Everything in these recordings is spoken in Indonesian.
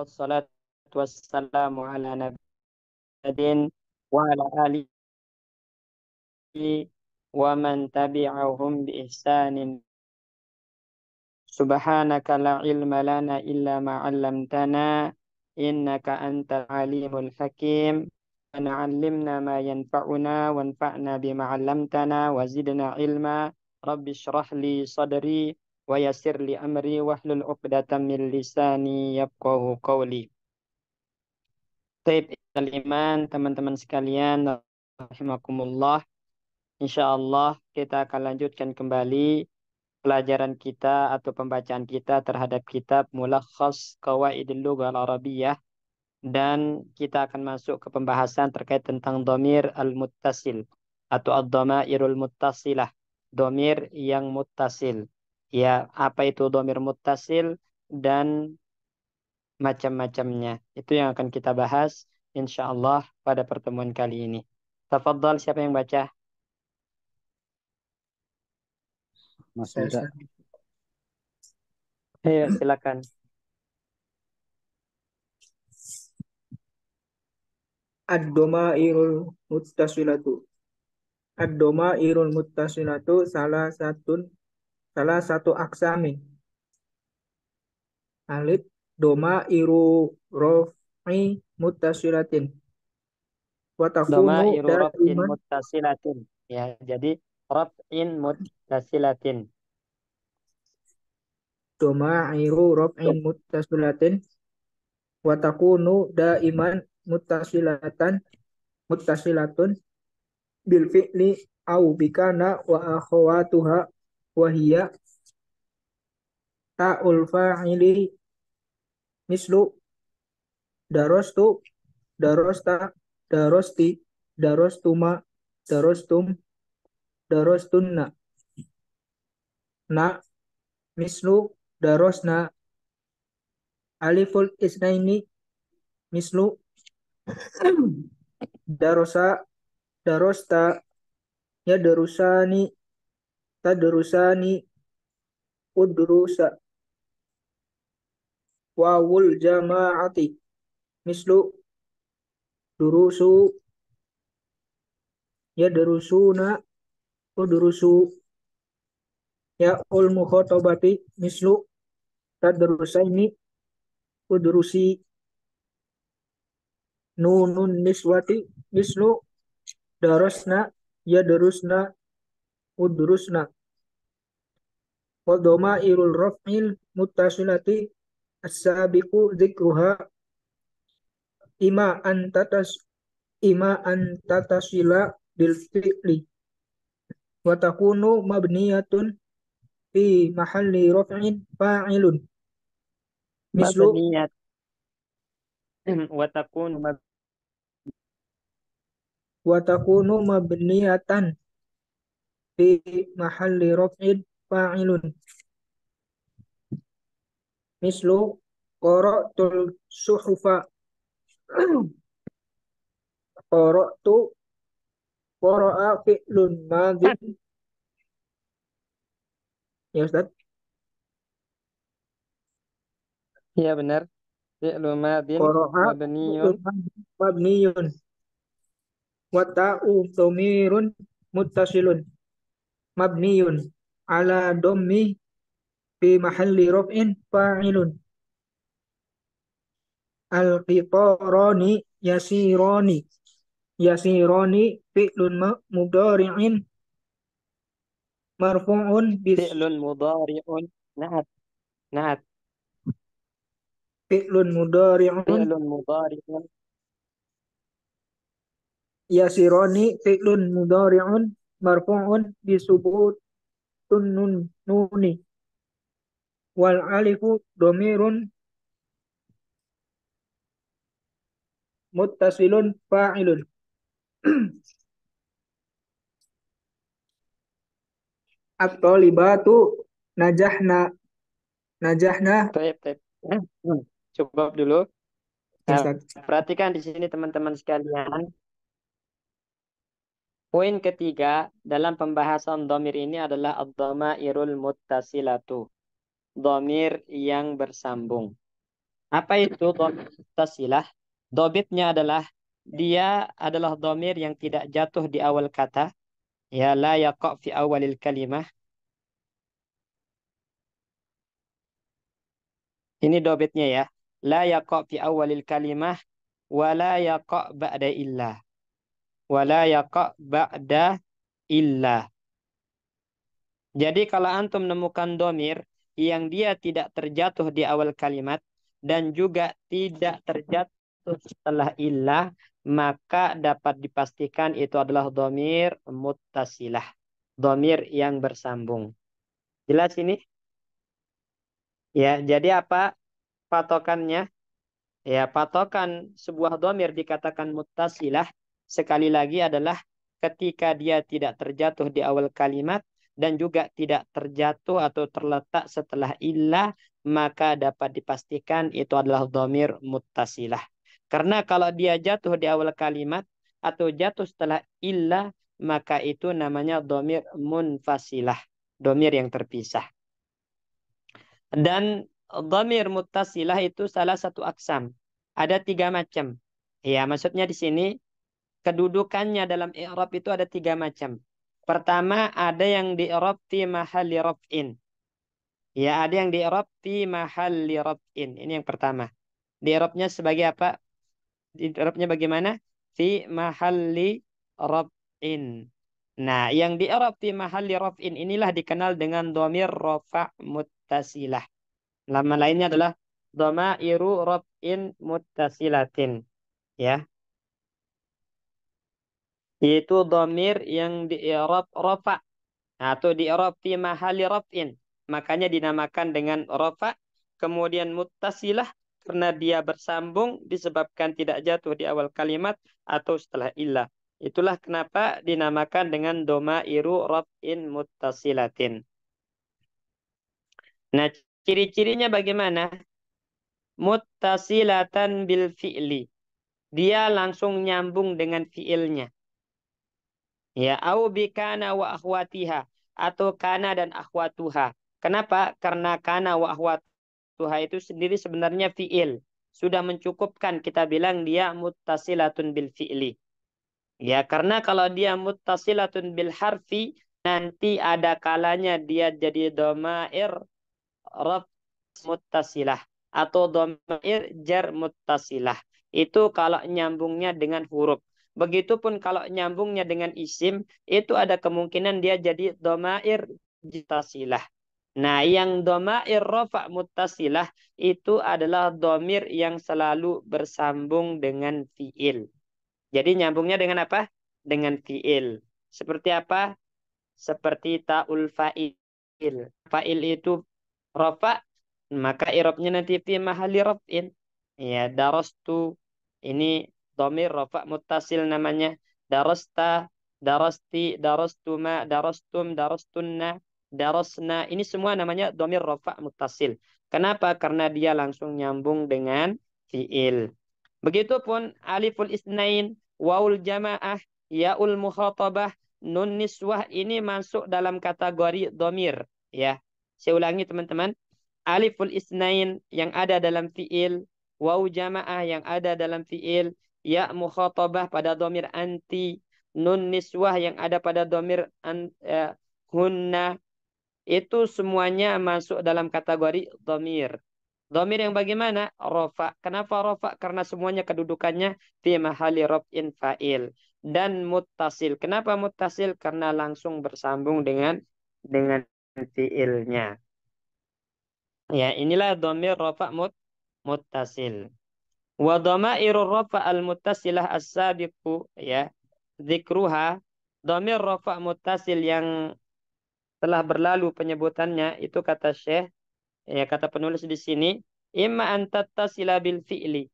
والصلاة والسلام على نبينا وعلى آله ومن تبعهم بإحسان سبحانك لا علم لنا إلا ما علمتنا إنك أنت العليم الحكيم أن علمنا ما ينفعنا وانفعنا بما علمتنا وزدنا علما رب اشرح لي صدري ويسر amri أمري واحلل عقدة min lisani يفقه qawli. Taib iman teman-teman sekalian rahimakumullah insyaallah kita akan lanjutkan kembali pelajaran kita atau pembacaan kita terhadap kitab Mulakhas Qawaidul Lughah Arabiyah dan kita akan masuk ke pembahasan terkait tentang domir al-muttasil atau ad-dhamairul muttasilah domir yang muttasil ya apa itu domir mutasil dan macam-macamnya. Itu yang akan kita bahas insya Allah pada pertemuan kali ini. Tafadhal siapa yang baca? Mas Huda. Iya, silakan. ad doma irul mutasilatu. ad doma irul mutasilatu salah satun salah satu aksami alif doma iru rofi mutasilatin doma iru rofin mutasilatin ya jadi rofin mutasilatin doma iru rofin mutasilatin watakunu daiman mutasilatan mutasilatun bil fi'li au bikana wa akhawatuha wahia ta'ul fa'ili mislu darostu darosta darosti darostuma darostum darostunna na mislu darosna aliful isnaini mislu darosa darosta ya darusani tadrusani udrusa wawul jama'ati mislu durusu ya durusuna udrusu ya ul mukhotobati mislu tadrusaini udrusi nunun niswati mislu darasna ya darusna udrusna wa irul raf'il mutasulati asabiku zikruha ima antatas ima antatasila bil fi'li wa takunu mabniyatun fi mahalli raf'in fa'ilun mislu mabniyat wa takunu mab wa takunu mabniyatan fi mahalli raf'in fa'ilun mislu qara'tul suhufa qara'tu qara'a fi'lun madin ya Ustaz ya benar fi'lun madin mabniyun mabniyun wa ta'u tumirun muttasilun mabniun ala dommi fi mahalli raf'in fa'ilun al-qitarani yasirani yasirani fi'lun mudari'in marfu'un bi fi'lun mudari'un na'at na'at fi'lun mudari'un fi'lun mudari'un yasirani fi'lun mudari'un marfu'un bisubutun nun nuni wal alifu domirun muttasilun fa'ilun at-talibatu najahna najahna taip, taib. coba dulu nah, perhatikan di sini teman-teman sekalian Poin ketiga dalam pembahasan domir ini adalah adama irul mutasilatu. Domir yang bersambung. Apa itu domir muttasilah? Dobitnya adalah dia adalah domir yang tidak jatuh di awal kata. Ya la yaqa' fi awalil kalimah. Ini dobitnya ya. La yaqa' fi awalil kalimah wa la yaqa' ba'da illah wala yaqa ba'da illa. Jadi kalau antum menemukan domir yang dia tidak terjatuh di awal kalimat dan juga tidak terjatuh setelah illah, maka dapat dipastikan itu adalah domir mutasilah. Domir yang bersambung. Jelas ini? Ya, jadi apa patokannya? Ya, patokan sebuah domir dikatakan mutasilah sekali lagi adalah ketika dia tidak terjatuh di awal kalimat dan juga tidak terjatuh atau terletak setelah ilah maka dapat dipastikan itu adalah domir mutasilah. Karena kalau dia jatuh di awal kalimat atau jatuh setelah ilah maka itu namanya domir munfasilah. Domir yang terpisah. Dan domir mutasilah itu salah satu aksam. Ada tiga macam. Ya maksudnya di sini kedudukannya dalam i'rab itu ada tiga macam. Pertama ada yang di i'rab fi mahalli raf'in. Ya, ada yang di i'rab fi mahalli raf'in. Ini yang pertama. Di i'rabnya sebagai apa? Di i'rabnya bagaimana? Fi mahalli raf'in. Nah, yang di i'rab fi mahalli raf'in inilah dikenal dengan domir rafa' muttasilah. Lama lainnya adalah dhamairu raf'in mutasilatin, Ya, itu domir yang di Arab rofa. Atau nah, di Arab fi mahali Makanya dinamakan dengan rofa. Kemudian mutasilah karena dia bersambung disebabkan tidak jatuh di awal kalimat atau setelah ilah. Itulah kenapa dinamakan dengan doma iru rafin mutasilatin Nah, ciri-cirinya bagaimana? mutasilatan bil fi'li. Dia langsung nyambung dengan fi'ilnya. Ya, au bi wa akhwatiha atau kana dan akhwatuha. Kenapa? Karena kana wa akhwatuha itu sendiri sebenarnya fi'il. Sudah mencukupkan kita bilang dia muttasilatun bil fi'li. Ya, karena kalau dia muttasilatun bil harfi, nanti ada kalanya dia jadi domair raf muttasilah atau domair jar muttasilah. Itu kalau nyambungnya dengan huruf. Begitupun kalau nyambungnya dengan isim, itu ada kemungkinan dia jadi domair mutasilah. Nah, yang domair rofa mutasilah itu adalah domir yang selalu bersambung dengan fiil. Jadi nyambungnya dengan apa? Dengan fiil. Seperti apa? Seperti ta'ul fa'il. Fa'il itu rofa, maka irobnya nanti fi mahali rofin. Ya, darostu. Ini domir rofa mutasil namanya darasta darasti darastuma darastum darastunna darasna ini semua namanya domir rofa mutasil kenapa karena dia langsung nyambung dengan fiil begitupun aliful isnain waul jamaah yaul mukhatabah nun niswah ini masuk dalam kategori domir ya saya ulangi teman-teman aliful isnain yang ada dalam fiil waw jamaah yang ada dalam fiil ya mukhatabah pada domir anti nun niswah yang ada pada domir an, eh, ya, hunna itu semuanya masuk dalam kategori domir. Domir yang bagaimana? Rofa. Kenapa rofa? Karena semuanya kedudukannya fi mahali rof'in fa'il. Dan mutasil. Kenapa mutasil? Karena langsung bersambung dengan dengan fi'ilnya. Ya, inilah domir rofa mut, mutasil. Wa dhamairur rafa' al muttasilah as-sabiqu ya. Dzikruha dhamir rafa' muttasil yang telah berlalu penyebutannya itu kata Syekh ya kata penulis di sini imma tattasila bil fi'li.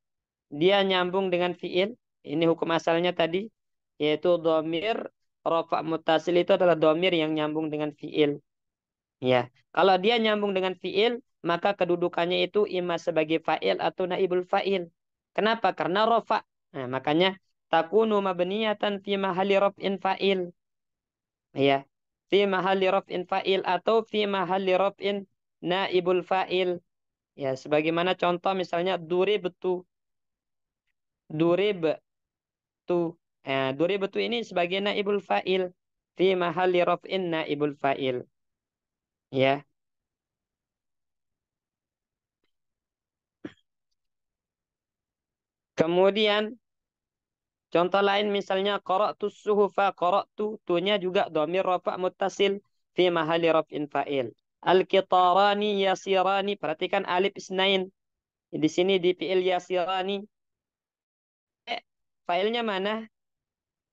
Dia nyambung dengan fi'il. Ini hukum asalnya tadi yaitu dhamir rafa' muttasil itu adalah dhamir yang nyambung dengan fi'il. Ya, kalau dia nyambung dengan fi'il, maka kedudukannya itu imma sebagai fa'il atau naibul fa'il. Kenapa? Karena rofa. Nah, makanya takunu mabniyatan fi mahali rof'in fa'il. Ya. Fi mahali rof'in fa'il atau fi mahali rof'in naibul fa'il. Ya, sebagaimana contoh misalnya duribtu. Duribtu. Eh, ya, betu ini sebagai naibul fa'il. Fi mahali rof'in naibul fa'il. Ya. Kemudian contoh lain misalnya qara'tu suhufa qara'tu tunya juga dhamir rafa muttasil fi mahali raf'in fa'il. Al-kitarani yasirani perhatikan alif isnain. Di sini di fi'il yasirani. Eh, failnya mana?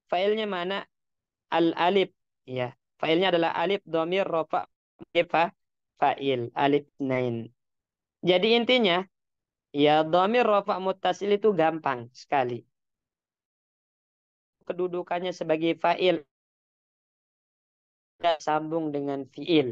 Failnya mana? Al-alif ya. Failnya adalah alif dhamir rafa' fa'il alif isnain. Jadi intinya Ya, domir rofa mutasil itu gampang sekali. Kedudukannya sebagai fa'il. Bersambung dengan fi'il.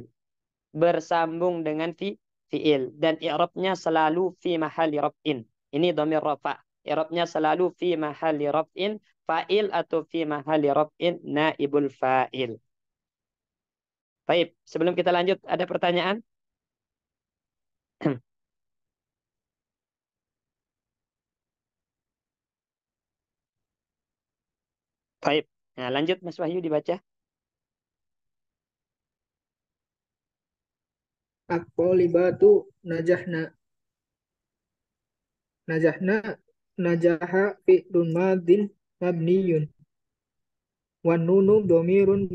Bersambung dengan fi fi'il. Dan i'rabnya selalu fi mahali rob'in. Ini domir rofa. I'rabnya selalu fi mahali rob'in. Fa'il atau fi mahali rob'in. naibul fa'il. Baik, sebelum kita lanjut, ada pertanyaan? Baik. Nah, lanjut Mas Wahyu dibaca. libatu najahna. Najahna najaha fi dunmadin mabniyun. wanunu nunu domirun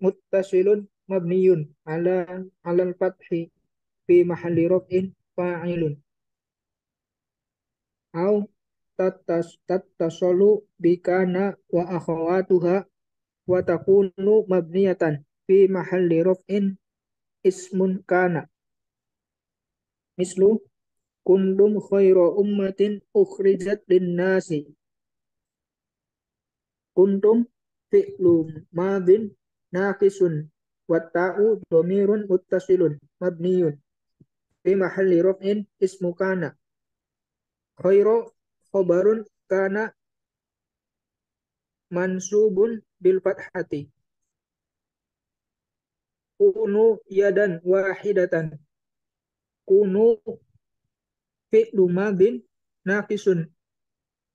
muttasilun mabniyun ala alal fathi fi mahalli raf'in fa'ilun. Au tatas tatasolu bikana wa akhawatuha wa takunu mabniyatan fi mahalli raf'in ismun kana mislu kuntum khairu ummatin ukhrijat linnasi kuntum fi'lu madin naqisun ta'u domirun muttasilun mabniyun fi mahalli raf'in ismu kana khairu khobarun kana mansubun bil fathati kunu yadan wahidatan kunu fi'lu madin naqisun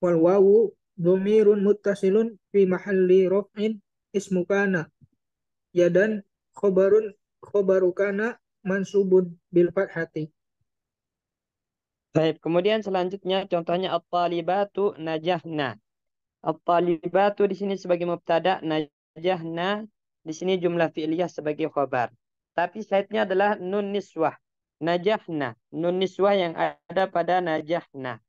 wal wawu dhamirun muttasilun fi mahalli raf'in ismu kana yadan khobarun kana mansubun bil fathati Baik, kemudian selanjutnya contohnya at-talibatu najahna. At-talibatu di sini sebagai mubtada, najahna di sini jumlah fi'liyah sebagai khabar. Tapi setnya adalah nun niswah. Najahna, nun niswah yang ada pada najahna.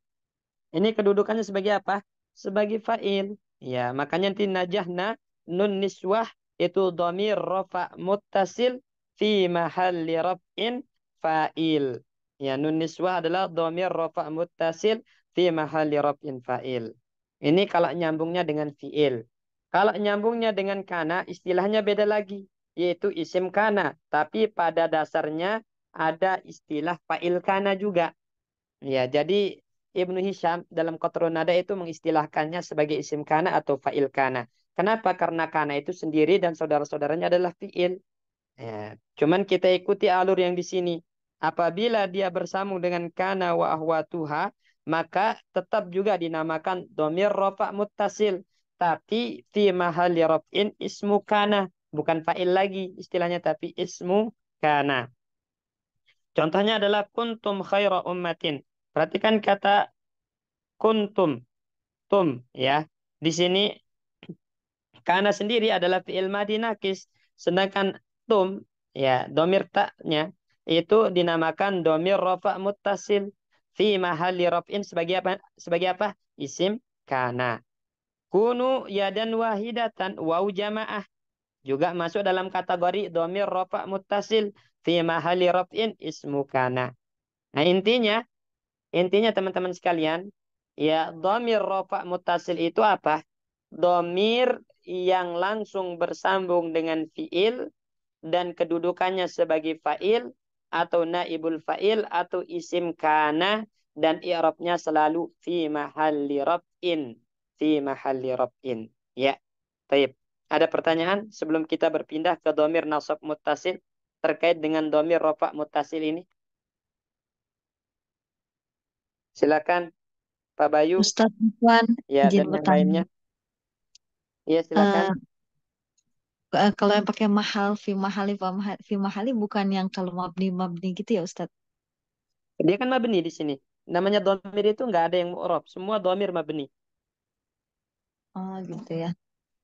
Ini kedudukannya sebagai apa? Sebagai fa'il. Ya, makanya nanti najahna nun niswah itu domir rofa muttasil fi mahalli raf'in fa'il. Ya, nun niswa adalah domir rofa mutasil fi mahali raf'in fa'il. Ini kalau nyambungnya dengan fi'il. Kalau nyambungnya dengan kana, istilahnya beda lagi. Yaitu isim kana. Tapi pada dasarnya ada istilah fa'il kana juga. Ya, jadi Ibnu Hisham dalam Kotronada itu mengistilahkannya sebagai isim kana atau fa'il kana. Kenapa? Karena kana itu sendiri dan saudara-saudaranya adalah fi'il. Ya, cuman kita ikuti alur yang di sini apabila dia bersambung dengan kana wa tuha, maka tetap juga dinamakan domir rofa mutasil, tapi fi mahali rofin ismu kana bukan fa'il lagi istilahnya tapi ismu kana contohnya adalah kuntum khaira ummatin perhatikan kata kuntum tum ya di sini kana sendiri adalah fi'il madinakis sedangkan tum ya domir taknya itu dinamakan domir rofa muttasil fi mahali rofin sebagai apa sebagai apa isim kana kunu yadan wahidatan wau jamaah juga masuk dalam kategori domir rofa muttasil fi mahali rofin ismu kana nah intinya intinya teman-teman sekalian ya domir rofa muttasil itu apa domir yang langsung bersambung dengan fiil dan kedudukannya sebagai fa'il atau naibul fa'il atau isim kana dan i'rabnya selalu fi mahalli raf'in fi mahalli raf'in ya baik ada pertanyaan sebelum kita berpindah ke domir nasab mutasil terkait dengan domir rofa mutasil ini silakan Pak Bayu Ustaz Tuan, ya dan yang lainnya ya silakan uh, Eh, kalau yang pakai mahal fi mahali fi mahali bukan yang kalau mabni mabni gitu ya Ustaz. Dia kan mabni di sini. Namanya domir itu nggak ada yang mu'rob. Semua domir mabni. Oh gitu ya.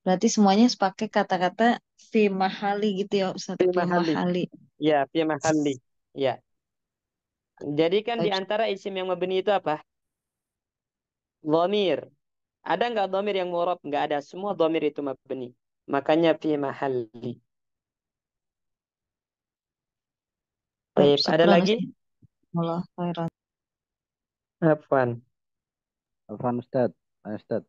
Berarti semuanya pakai kata-kata fi mahali gitu ya Ustaz. Fi mahali. Ya, fi mahali. Ya. Jadi kan di antara isim yang mabni itu apa? Domir. Ada nggak domir yang mu'rob? Nggak ada. Semua domir itu mabni makanya mahal mahalli. Baik, ada lagi? Allah khairan. Afwan. Afwan Ustaz. Ustaz.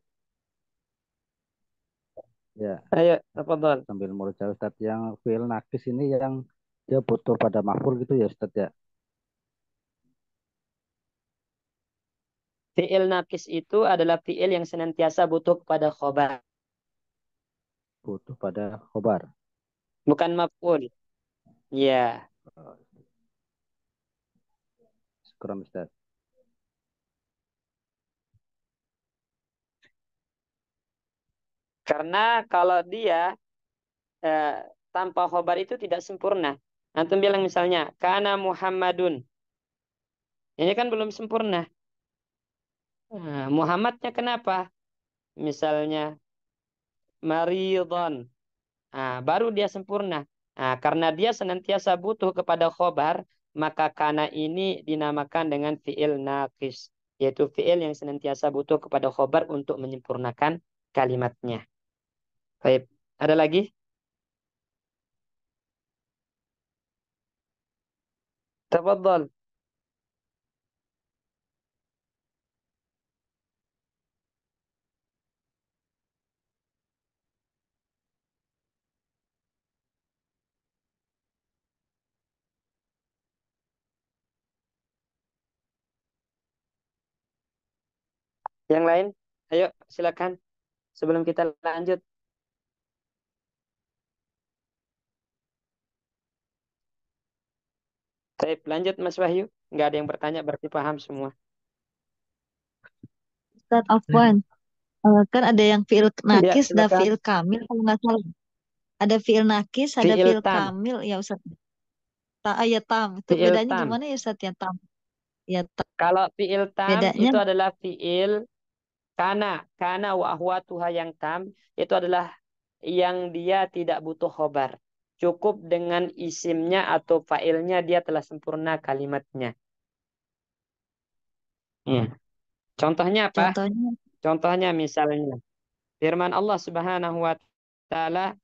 Ya. Ayo, apa Sambil murja Ustaz yang fil nakis ini yang dia butuh pada maful gitu ya Ustaz ya. Fiil nakis itu adalah fiil yang senantiasa butuh kepada khobar butuh pada khobar. Bukan maf'ul. Ya. Syukran Ustaz. Karena kalau dia eh, tanpa khobar itu tidak sempurna. Antum bilang misalnya, karena Muhammadun. Ini kan belum sempurna. Nah, Muhammadnya kenapa? Misalnya, maridon. Nah, baru dia sempurna. Nah, karena dia senantiasa butuh kepada khobar, maka kana ini dinamakan dengan fi'il naqis, yaitu fi'il yang senantiasa butuh kepada khobar untuk menyempurnakan kalimatnya. Baik, ada lagi? Tafadhal. Yang lain, ayo silakan sebelum kita lanjut. saya lanjut Mas Wahyu. Nggak ada yang bertanya, berarti paham semua. Ustaz Afwan, hmm. kan ada yang fiil nakis, ya, ada fiil kamil kalau nggak salah. Ada fiil nakis, ada fiil, kamil, ya Ustaz. Tak ah, ya tam, itu bedanya tam. gimana ya Ustaz ya tam? Ya tam. Kalau fiil tam bedanya... itu adalah fiil karena, karena wa tuha yang tam itu adalah yang dia tidak butuh khobar. Cukup dengan isimnya atau failnya dia telah sempurna kalimatnya. Ya. Contohnya apa? Contohnya, Contohnya misalnya firman Allah Subhanahu wa taala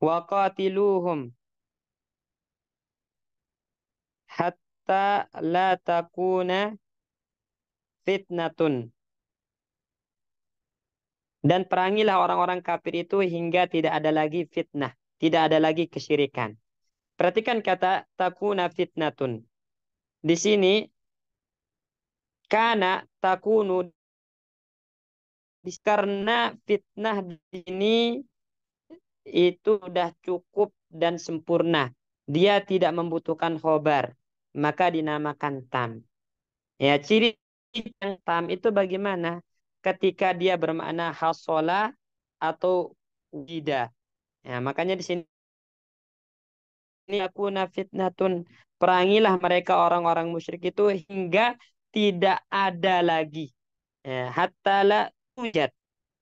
wa qatiluhum hatta la takuna fitnatun. Dan perangilah orang-orang kafir itu hingga tidak ada lagi fitnah. Tidak ada lagi kesyirikan. Perhatikan kata takuna fitnatun. Di sini, karena takunu karena fitnah ini itu sudah cukup dan sempurna. Dia tidak membutuhkan khobar. Maka dinamakan tam. Ya, ciri yang tam itu bagaimana? Ketika dia bermakna hasola atau gida. Ya, makanya di sini ini aku nafitnatun perangilah mereka orang-orang musyrik itu hingga tidak ada lagi ya, hatta la tujat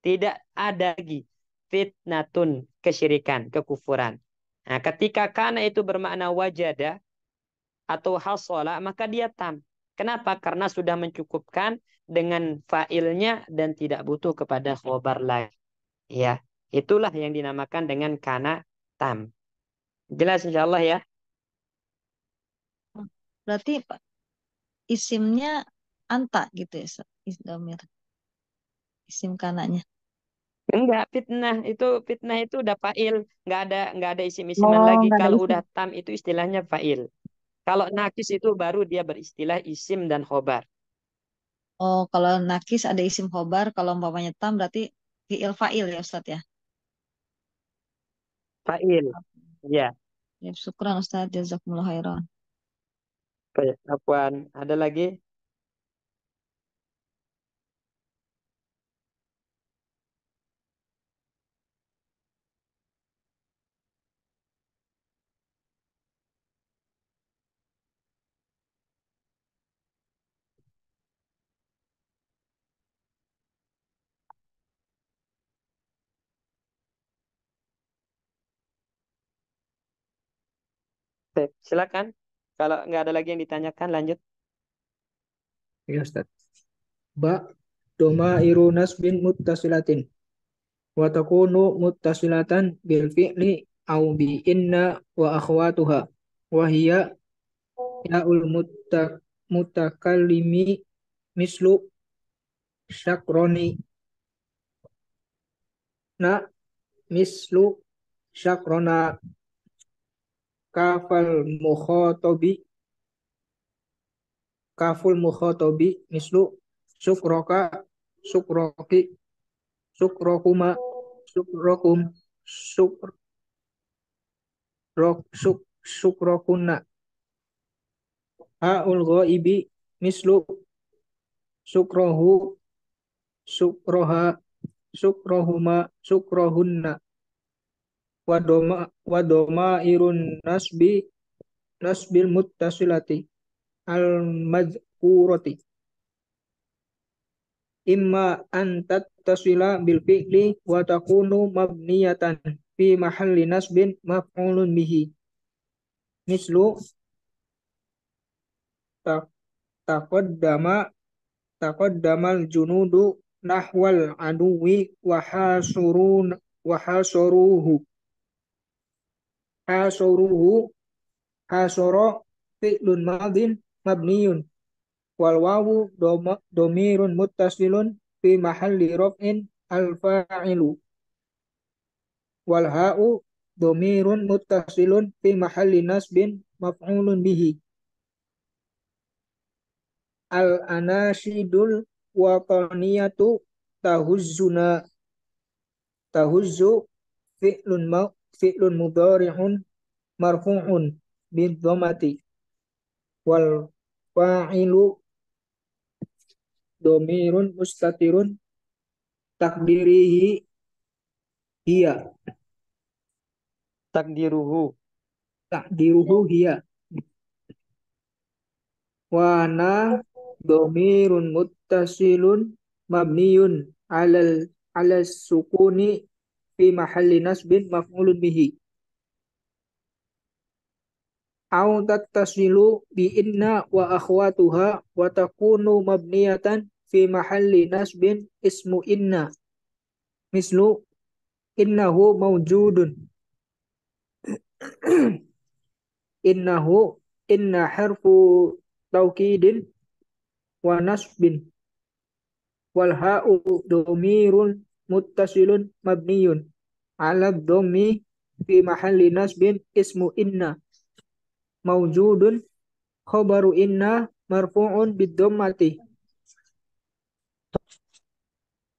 tidak ada lagi fitnatun kesyirikan kekufuran nah ketika karena itu bermakna wajada atau hasola maka dia tam Kenapa? Karena sudah mencukupkan dengan fa'ilnya dan tidak butuh kepada khobar lain. Ya, itulah yang dinamakan dengan kana tam. Jelas insya Allah ya. Berarti Pak, isimnya anta gitu ya, isdomir. Isim kananya. Enggak, fitnah itu fitnah itu udah fa'il, enggak ada enggak ada isim isiman oh, lagi. Kalau udah tam itu istilahnya fa'il. Kalau nakis itu baru dia beristilah isim dan khobar. Oh, kalau nakis ada isim khobar, kalau umpamanya tam berarti fi'il fa'il ya Ustaz ya? Fa'il, ya. Ya, syukran Ustaz, jazakumullah khairan. Baik, apaan? Ada lagi? Baik, silakan. Kalau nggak ada lagi yang ditanyakan, lanjut. Ya, Ustaz. Ba doma iru nasbin muttasilatin Watakunu takunu muttasilatan bil fi'li au bi inna wa akhwatuha Wahia yaul mutta mutakallimi mislu syakroni na mislu syakrona kafal mukhotobi kaful mukhotobi mislu sukroka sukroki sukrokuma sukrokum sukrok suk sukrokuna haul ibi mislu sukrohu sukroha sukrohuma sukrohunna wadoma wadoma irun nasbi nasbil muttasilati al mazkurati imma antat tasila bil fi'li wa takunu mabniyatan fi mahalli nasbin maf'ulun bihi mislu taqaddama taqaddamal junudu nahwal aduwi wa hasurun wa hasuruhu hasoruhu hasoro fi'lun madin mabniyun wal wawu domirun muttasilun fi mahalli raf'in alfa'ilu ilu wal ha'u domirun muttasilun fi mahalli nasbin maf'ulun bihi al anashidul wataniyatu tahuzzuna tahuzzu fi'lun mau fi'lun mudhari'un marfu'un bidhamati wal fa'ilu domirun mustatirun takdirihi hiya takdiruhu takdiruhu hiya wana domirun muttasilun mabniyun alal alas sukuni fi mahalli nasbin maf'ulun bihi au tattasilu bi inna wa akhwatuha wa takunu mabniyatan fi mahalli nasbin ismu inna mislu innahu mawjudun innahu inna harfu taukidin wa nasbin wal ha'u domirun muttasilun mabniyun ala dhommi fi mahalli nasbin ismu inna mawjudun khabaru inna marfu'un bidhammati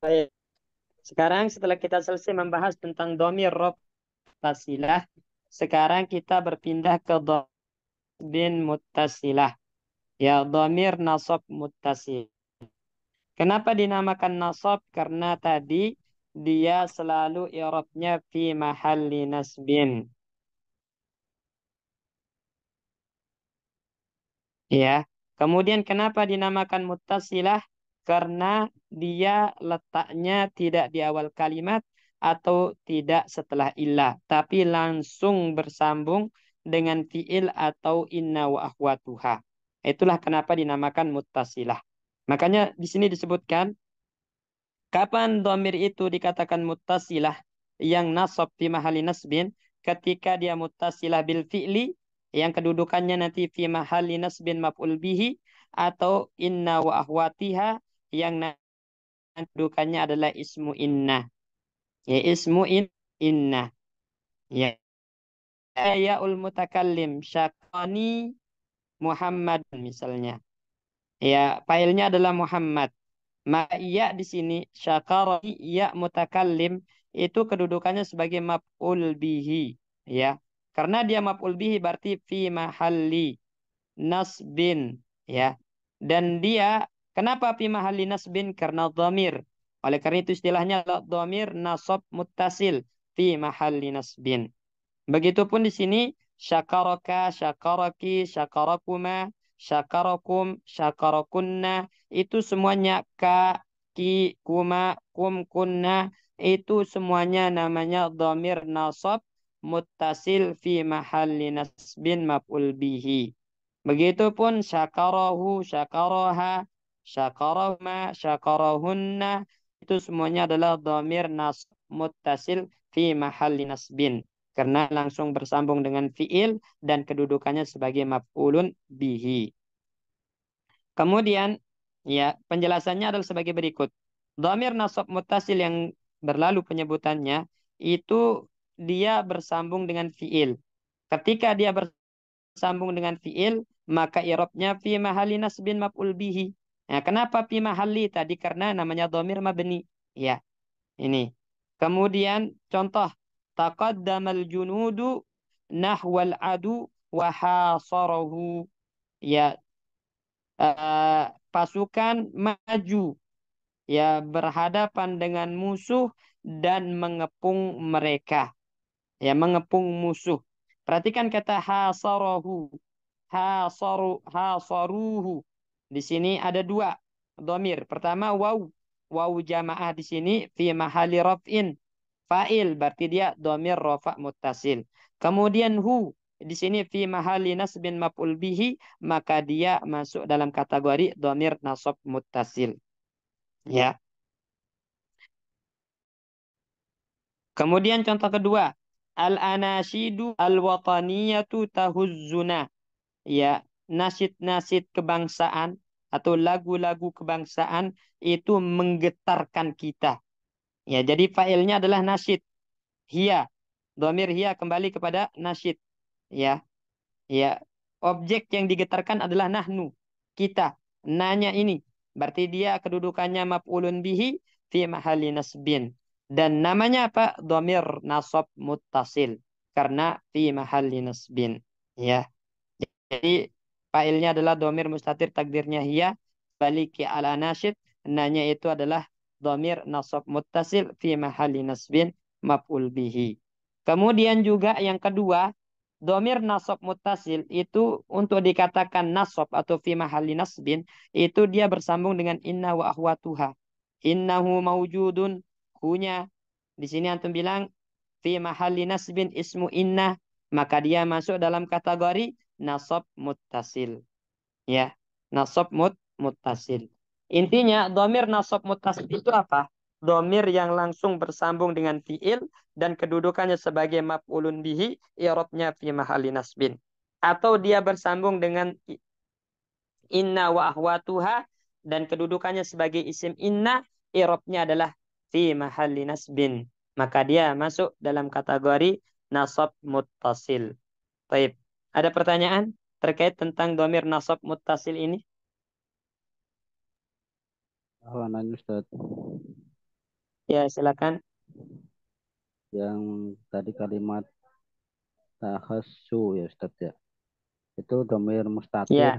Baik. Sekarang setelah kita selesai membahas tentang domir rob mutasilah, sekarang kita berpindah ke bin mutasilah. Ya, domir nasab mutasil. Kenapa dinamakan nasab? Karena tadi dia selalu irobnya fi mahalli nasbin. Ya. Kemudian kenapa dinamakan mutasilah Karena dia letaknya tidak di awal kalimat atau tidak setelah ilah, tapi langsung bersambung dengan fiil atau inna wa ahwatuha. Itulah kenapa dinamakan mutasilah. Makanya di sini disebutkan kapan domir itu dikatakan mutasilah yang nasab fi mahali nasbin ketika dia mutasilah bil fi'li yang kedudukannya nanti fi mahali nasbin maf'ul bihi atau inna wa ahwatiha yang kedudukannya adalah ismu inna. Ya ismu in, inna. Ya ul mutakallim syakani Muhammad misalnya. Ya, failnya adalah Muhammad. iya di sini syakara ya mutakallim itu kedudukannya sebagai maf'ul bihi ya. Karena dia maf'ul bihi berarti fi mahalli nasbin ya. Dan dia kenapa fi mahalli nasbin karena dhamir. Oleh karena itu istilahnya dhamir nasab muttasil fi mahalli nasbin. Begitupun di sini syakaraka syakaraki syakarakuma syakarakum, syakarakunna. Itu semuanya ka, ki, kuma, kum, kunna. Itu semuanya namanya domir nasab muttasil fi mahalli nasbin maf'ul bihi. Begitupun syakarahu, syakaraha, shakaroma syakarahunna. Itu semuanya adalah domir nasab muttasil fi mahalli nasbin karena langsung bersambung dengan fiil dan kedudukannya sebagai maf'ulun bihi. Kemudian ya penjelasannya adalah sebagai berikut. Dhamir nasab mutasil yang berlalu penyebutannya itu dia bersambung dengan fiil. Ketika dia bersambung dengan fiil, maka irobnya fi mahali nasbin maf'ul bihi. Nah, kenapa fi mahali tadi? Karena namanya dhamir mabni. Ya. Ini. Kemudian contoh taqaddamal junudu nahwal adu wa hasarahu ya uh, pasukan maju ya berhadapan dengan musuh dan mengepung mereka ya mengepung musuh perhatikan kata hasarahu hasaru hasaruhu di sini ada dua domir pertama waw waw jamaah di sini fi mahali raf'in fa'il berarti dia domir rofa mutasil. Kemudian hu di sini fi mahali nasbin maf'ul bihi maka dia masuk dalam kategori domir nasab mutasil. Ya. Kemudian contoh kedua, al-anasyidu al-wataniyatu tahuzzuna. Ya, nasid-nasid kebangsaan atau lagu-lagu kebangsaan itu menggetarkan kita. Ya, jadi failnya adalah nasyid. Hiya. Domir hiya kembali kepada nasyid. Ya. Ya. Objek yang digetarkan adalah nahnu. Kita. Nanya ini. Berarti dia kedudukannya maf'ulun bihi fi mahali nasbin. Dan namanya apa? Domir nasab mutasil Karena fi mahali nasbin. Ya. Jadi failnya adalah domir mustatir takdirnya balik ke ala nasyid. Nanya itu adalah domir nasab mutasil fi mahali nasbin maf'ul bihi. Kemudian juga yang kedua, domir nasab mutasil itu untuk dikatakan nasab atau fi mahali nasbin itu dia bersambung dengan inna wa ahwatuha. Innahu maujudun hunya. Di sini antum bilang fi mahali nasbin ismu inna maka dia masuk dalam kategori nasab mutasil. Ya, nasab mut muttasil. Intinya, domir nasab mutasil itu apa? Domir yang langsung bersambung dengan fi'il dan kedudukannya sebagai maf'ulun bihi, i'rabnya fi mahali nasbin. Atau dia bersambung dengan inna wa ahwatuha dan kedudukannya sebagai isim inna, i'rabnya adalah fi mahali nasbin. Maka dia masuk dalam kategori nasab mutasil Taib. Ada pertanyaan terkait tentang domir nasab mutasil ini? nanya oh, Ustaz. Ya, silakan. Yang tadi kalimat tahassu ya Ustaz ya. Itu domir mustatir. Ya.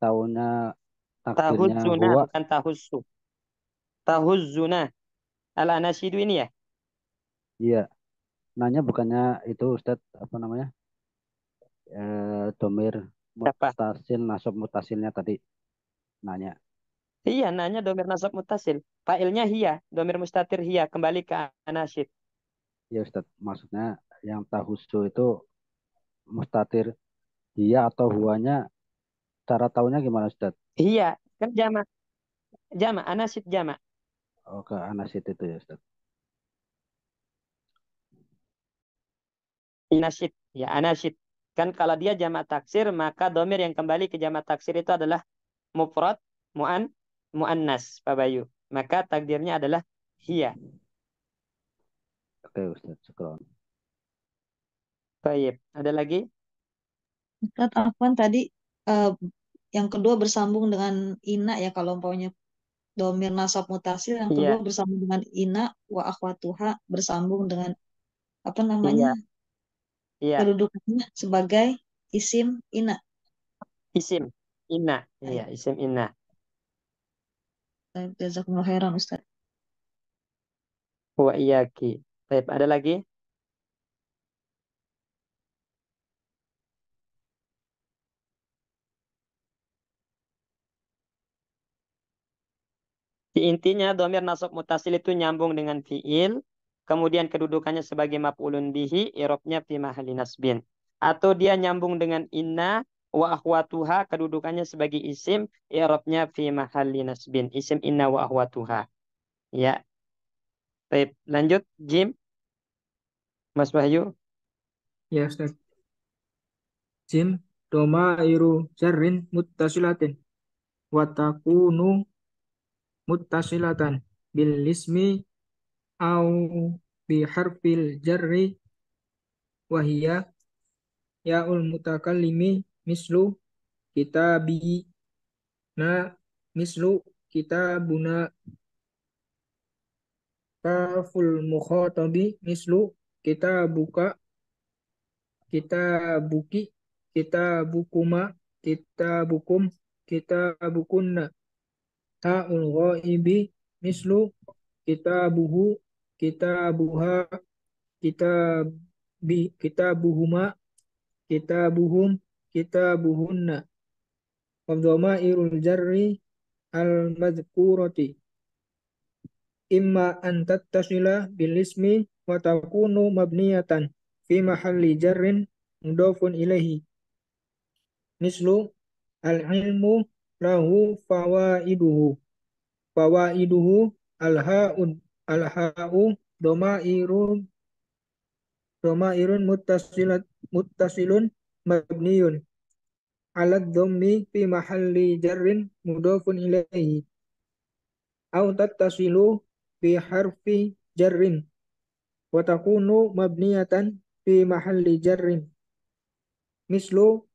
Tahunya takdirnya Tahuzzuna huwa. bukan tahussu. Tahuzzuna. al ini ya? Iya. Nanya bukannya itu Ustaz apa namanya? Eh domir mutasil nasab mutasilnya tadi nanya. Iya, nanya domir nasab mutasil. Failnya hiya, domir mustatir hiya. Kembali ke anasyid. Iya Ustaz, maksudnya yang tahusu itu mustatir hiya atau huanya cara tahunya gimana Ustaz? Iya, kan jama. Jama, anasyid jama. Oke oh, anasid itu ya Ustaz. Anasid, ya anasyid. Kan kalau dia jama taksir, maka domir yang kembali ke jama taksir itu adalah mufrad, mu'an, muannas Pak Bayu. Maka takdirnya adalah hiya. Oke Ustaz, Pak Baik, ada lagi? Ustaz Afwan tadi uh, yang kedua bersambung dengan ina ya kalau umpamanya domir nasab mutasil yang kedua iya. bersambung dengan ina wa akhwatuha bersambung dengan apa namanya iya. iya. kedudukannya sebagai isim ina isim ina iya isim ina Baik, jazakumullah khairan Ustaz. Wa iyaki. Baik, ada lagi? Di intinya, domir nasab mutasil itu nyambung dengan fi'il. Kemudian kedudukannya sebagai maf'ulun bihi, irobnya fi mahali nasbin. Atau dia nyambung dengan inna, wa akhwatuha kedudukannya sebagai isim i'rabnya fi mahalli nasbin isim inna wa akhwatuha ya Baik, lanjut Jim Mas Wahyu ya Ustaz Jim doma iru jarrin muttasilatin wa takunu muttasilatan bil ismi au bi harfil jarri ya ul mutakallimi mislu kita bi na mislu kita buna kaful mukhatabi mislu kita buka kita buki kita bukuma kita bukum kita bukunna ungo ibi mislu kita buhu kita buha kita bi kita buhuma kita buhum kita buhunna wa irul jarri al madhkurati imma an tattasila bilismi, ismi wa takunu mabniyatan fi mahalli jarrin mudafun ilaihi mislu al ilmu lahu fawaiduhu fawaiduhu al haun al hau doma irun muttasilat muttasilun mabniyun Alat domi fi mahalli jarrin mudofun ilaihi au tattasilu fi harfi jarin. wa takunu mabniyatan fi mahalli jarrin mislu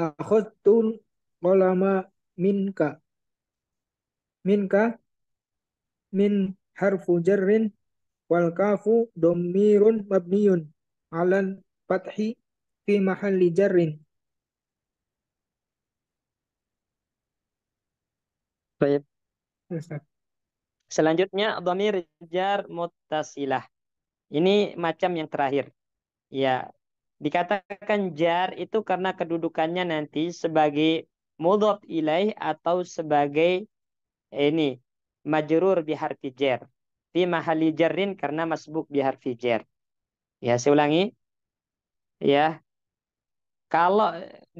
akhutul qalama minka minka min harfu jarrin wal kafu domirun mabniyun pathi fathi fi mahalli jarrin Baik. Selanjutnya dhamir jar muttasilah. Ini macam yang terakhir. Ya, dikatakan jar itu karena kedudukannya nanti sebagai mudhof ilaih atau sebagai ini majrur bi harfi jar. Fi mahali jarrin karena masbuk bi harfi jar. Ya, saya ulangi. Ya. Kalau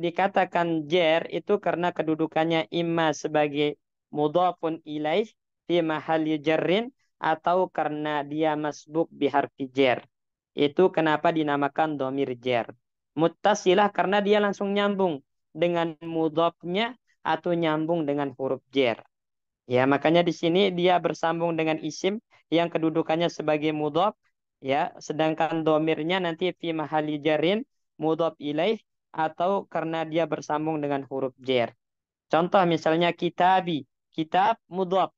dikatakan jar itu karena kedudukannya imma sebagai mudhafun ilaih fi mahali jarrin atau karena dia masbuk biharfi jer. Itu kenapa dinamakan domir jer. mutasilah karena dia langsung nyambung dengan mudhafnya atau nyambung dengan huruf jer. Ya, makanya di sini dia bersambung dengan isim yang kedudukannya sebagai mudhaf ya, sedangkan domirnya nanti fi mahali jarin mudhaf ilaih atau karena dia bersambung dengan huruf jer. Contoh misalnya kitabi kitab mudhaf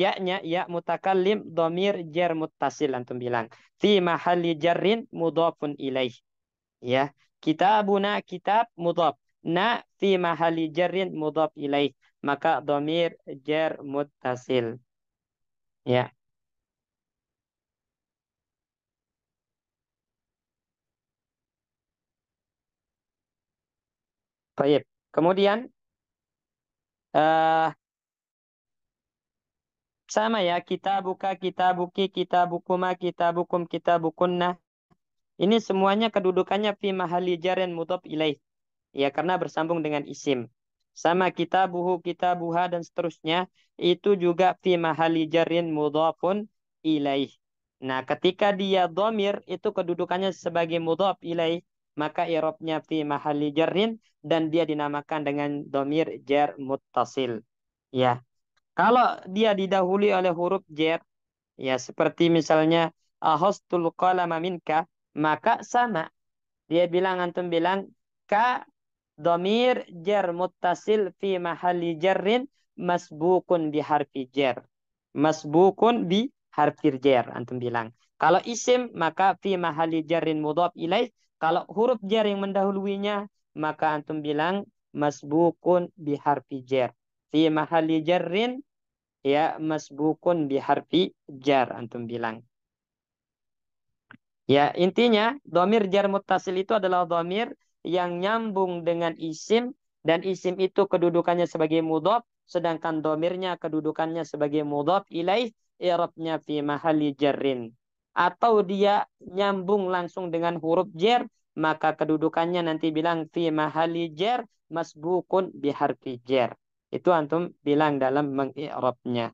ya-nya ya mutakallim domir jar muttasil antum bilang fi mahalli jarrin mudhafun ilaih ya kitabuna kitab mudhaf na fi mahalli jarrin mudhaf ilaih maka domir jar muttasil ya Baik. Kemudian uh, sama ya, kita buka, kita buki, kita bukuma, kita bukum, kita bukunna. Ini semuanya kedudukannya fi mahali jaren mutop ilaih. Ya, karena bersambung dengan isim. Sama kita buhu, kita buha, dan seterusnya. Itu juga fi mahali jarin pun ilaih. Nah, ketika dia domir, itu kedudukannya sebagai mudhof ilaih. Maka irobnya fi mahali jarin. Dan dia dinamakan dengan domir jar muttasil. Ya, kalau dia didahului oleh huruf jer, ya seperti misalnya ahostul qalama minka, maka sama. Dia bilang antum bilang ka domir jer mutasil fi mahali jarrin masbukun bi harfi jer. Masbukun bi harfi jer antum bilang. Kalau isim maka fi mahali jarrin mudhaf ilaih. Kalau huruf jer yang mendahulunya maka antum bilang masbukun bi harfi jer fi mahali jarrin ya masbukun bi harfi jar antum bilang. Ya, intinya domir jar mutasil itu adalah domir yang nyambung dengan isim dan isim itu kedudukannya sebagai mudhof sedangkan domirnya kedudukannya sebagai mudhof ilaih i'rabnya fi mahali jarrin atau dia nyambung langsung dengan huruf jar maka kedudukannya nanti bilang fi mahali jar masbukun bi harfi jar itu antum bilang dalam mengi'rabnya.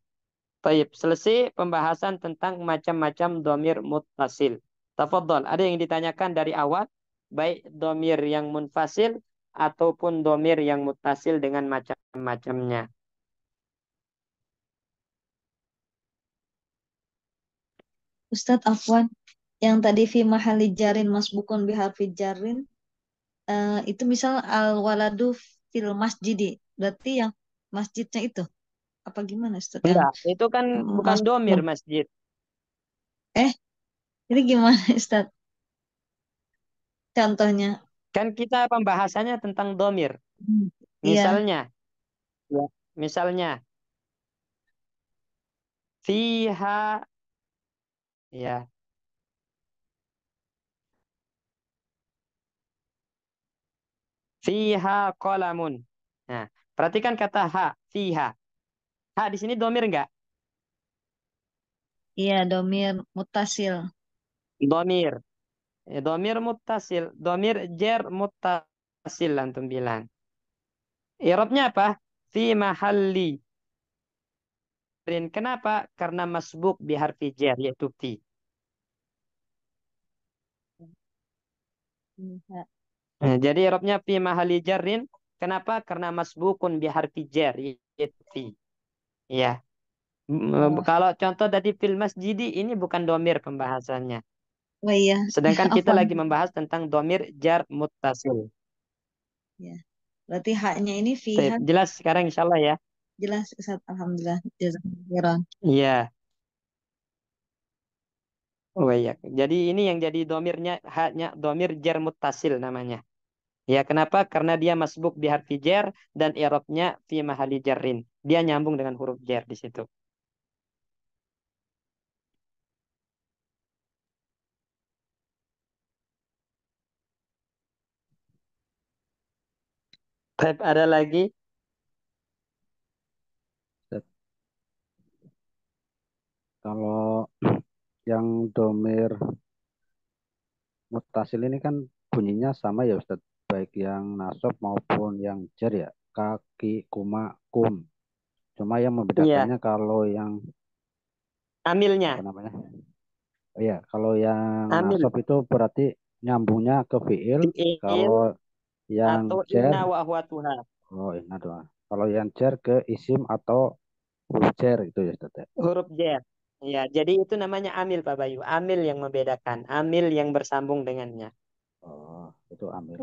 Taib. Selesai pembahasan tentang macam-macam domir mutasil. Tafadol, Ada yang ditanyakan dari awal? Baik domir yang munfasil ataupun domir yang mutasil dengan macam-macamnya. Ustadz Afwan, yang tadi fi mahali jarin bukun biharfi jarin, uh, eh, itu misal al waladu fil masjidi. Berarti yang masjidnya itu? Apa gimana Ustaz? Enggak, itu kan bukan domir masjid. Eh, ini gimana Ustaz? Contohnya. Kan kita pembahasannya tentang domir. Hmm, iya. misalnya. ya, Misalnya. Fiha. Ya, fiha kolamun. Nah, Perhatikan kata ha, fiha. Ha di sini domir nggak? Iya, domir mutasil. Domir. Eh, domir mutasil. Domir jer mutasil antum bilang. Irobnya apa? Fi mahalli. Kenapa? Karena masbuk bihar jer, yaitu Nah, Jadi eropnya fi mahalli jarin Kenapa? Karena masbukun bihar jar yati. Ya. Oh. Kalau contoh tadi fil masjidi ini bukan domir pembahasannya. Oh iya. Sedangkan kita lagi membahas tentang domir jar mutasil. Ya. Berarti haknya ini fiha. Jelas sekarang insya Allah ya. Jelas Alhamdulillah. Iya. Oh iya. Jadi ini yang jadi domirnya haknya domir jar mutasil namanya. Ya, kenapa? Karena dia masbuk di harfi jar dan i'rabnya fi mahali jarrin. Dia nyambung dengan huruf jar di situ. Baik, ada lagi? Kalau yang domir mutasil ini kan bunyinya sama ya Ustaz? baik yang nasab maupun yang jar ya kaki kuma kum cuma yang membedakannya yeah. kalau yang amilnya apa namanya oh ya kalau yang Amil. nasab itu berarti nyambungnya ke fiil kalau yang jar oh inna doa kalau yang jar ke isim atau huruf jar itu ya tete ya? huruf jar Ya, jadi itu namanya amil Pak Bayu. Amil yang membedakan, amil yang bersambung dengannya. Oh, itu amil.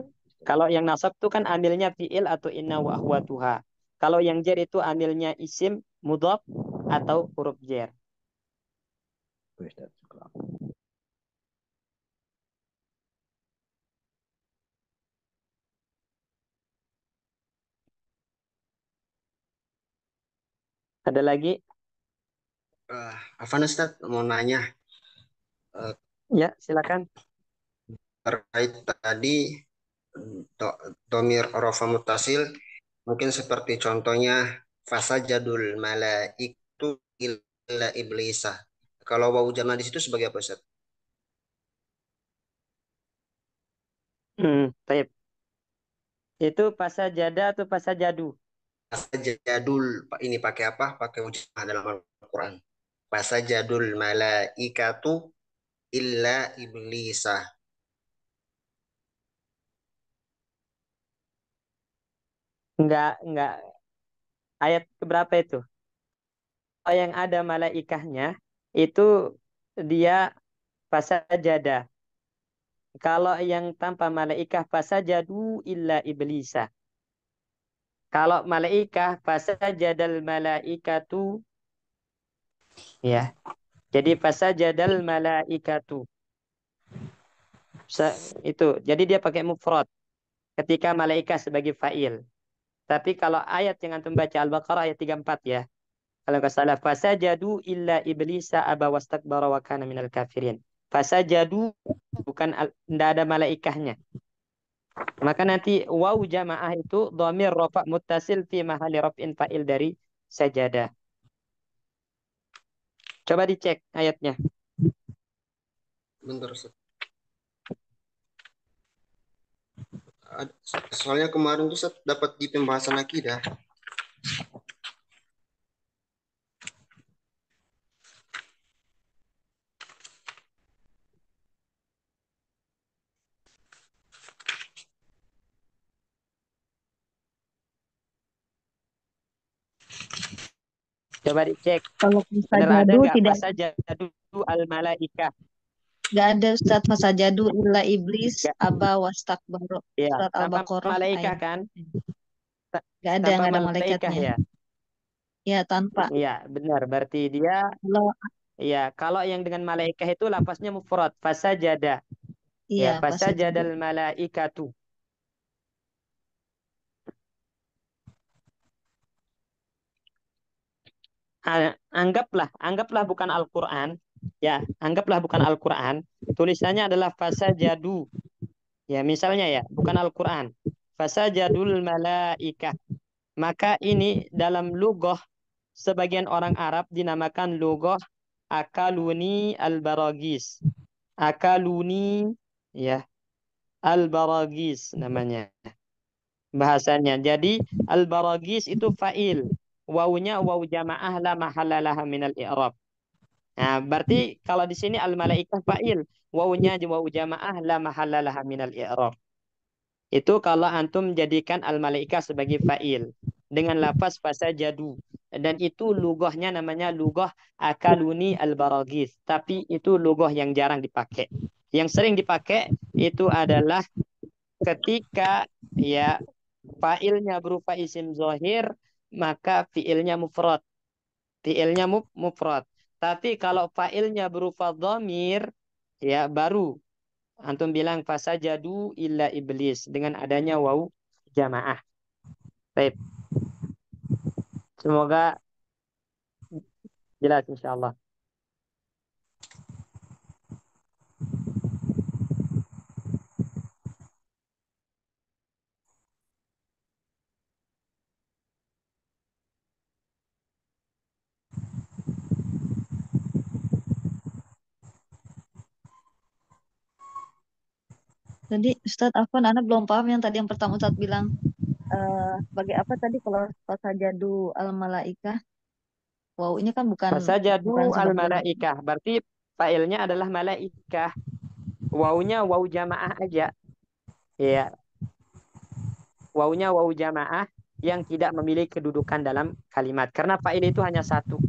Kalau yang nasab itu kan amilnya fi'il atau inna wa tuha. Kalau yang jer itu amilnya isim, mudhaf atau huruf jer. Ada lagi? Uh, Afan Ustaz, mau nanya. Uh, ya, silakan. Terkait tadi domir rofa mutasil mungkin seperti contohnya jadul mala itu illa iblisa kalau wau jama di situ sebagai apa Ustaz? Hmm, taip. Itu pasal jada atau fasa jadu? Fasa jadul. Ini pakai apa? Pakai ujamah dalam Al-Quran. Pasal jadul malaikatu illa iblisa. Enggak, enggak. Ayat keberapa itu? Oh, Yang ada malaikahnya itu dia fasajada. Kalau yang tanpa malaikah fasajadu illa iblisa. Kalau malaikah fasajadal malaikatu ya. Jadi fasajadal malaikatu. Itu. Jadi dia pakai mufrad ketika malaikah sebagai fa'il. Tapi kalau ayat yang antum baca Al-Baqarah ayat 34 ya. Kalau nggak salah, fasajadu illa iblis aba wastakbara wa kana minal kafirin. Fasajadu bukan tidak ada malaikahnya. Maka nanti waw jamaah itu dhamir rafa muttasil fi mahali rafin fa'il dari sajadah. Coba dicek ayatnya. Bentar, Ustaz. soalnya kemarin tuh saya dapat di pembahasan akidah. Coba dicek. Kalau misalnya jadul ada tidak? saja jadu al malaikah. Gak ada Ustaz jadul illa iblis ya. aba baru. Ya. Surat Al-Baqarah. kan? Gak ada, yang ada malaikatnya. Ya. ya, tanpa. Ya, benar. Berarti dia kalau Ya, kalau yang dengan malaikat itu lapasnya mufrad, fasa ya, Iya, ya, fasajadal malaikatu. anggaplah anggaplah bukan Al-Qur'an ya anggaplah bukan Al-Quran tulisannya adalah fasa jadu ya misalnya ya bukan Al-Quran fasa jadul malaika maka ini dalam lugoh sebagian orang Arab dinamakan lugoh akaluni al-baragis akaluni ya al-baragis namanya bahasanya jadi al-baragis itu fa'il wawunya waw jamaah la min minal i'rab Nah, berarti kalau di sini al malaikah fa'il, wawunya wau jamaah la mahallalah minal i'rab. Itu kalau antum menjadikan al malaikah sebagai fa'il dengan lafaz jadu dan itu lugohnya namanya lugoh akaluni al baragis tapi itu lugoh yang jarang dipakai yang sering dipakai itu adalah ketika ya fa'ilnya berupa isim zohir maka fi'ilnya mufrad fi'ilnya mufrad tapi kalau failnya berupa domir, ya baru antum bilang fasa jadu illa iblis dengan adanya wau jamaah. Baik. Semoga jelas insyaallah. Jadi Ustaz Afan, Anda belum paham yang tadi yang pertama Ustaz bilang uh, eh, sebagai apa tadi kalau pasajadu al malaika ini kan bukan pasajadu bukan al malaika berarti failnya adalah malaika wawunya wow jamaah aja ya wawunya wow jamaah yang tidak memiliki kedudukan dalam kalimat karena fail itu hanya satu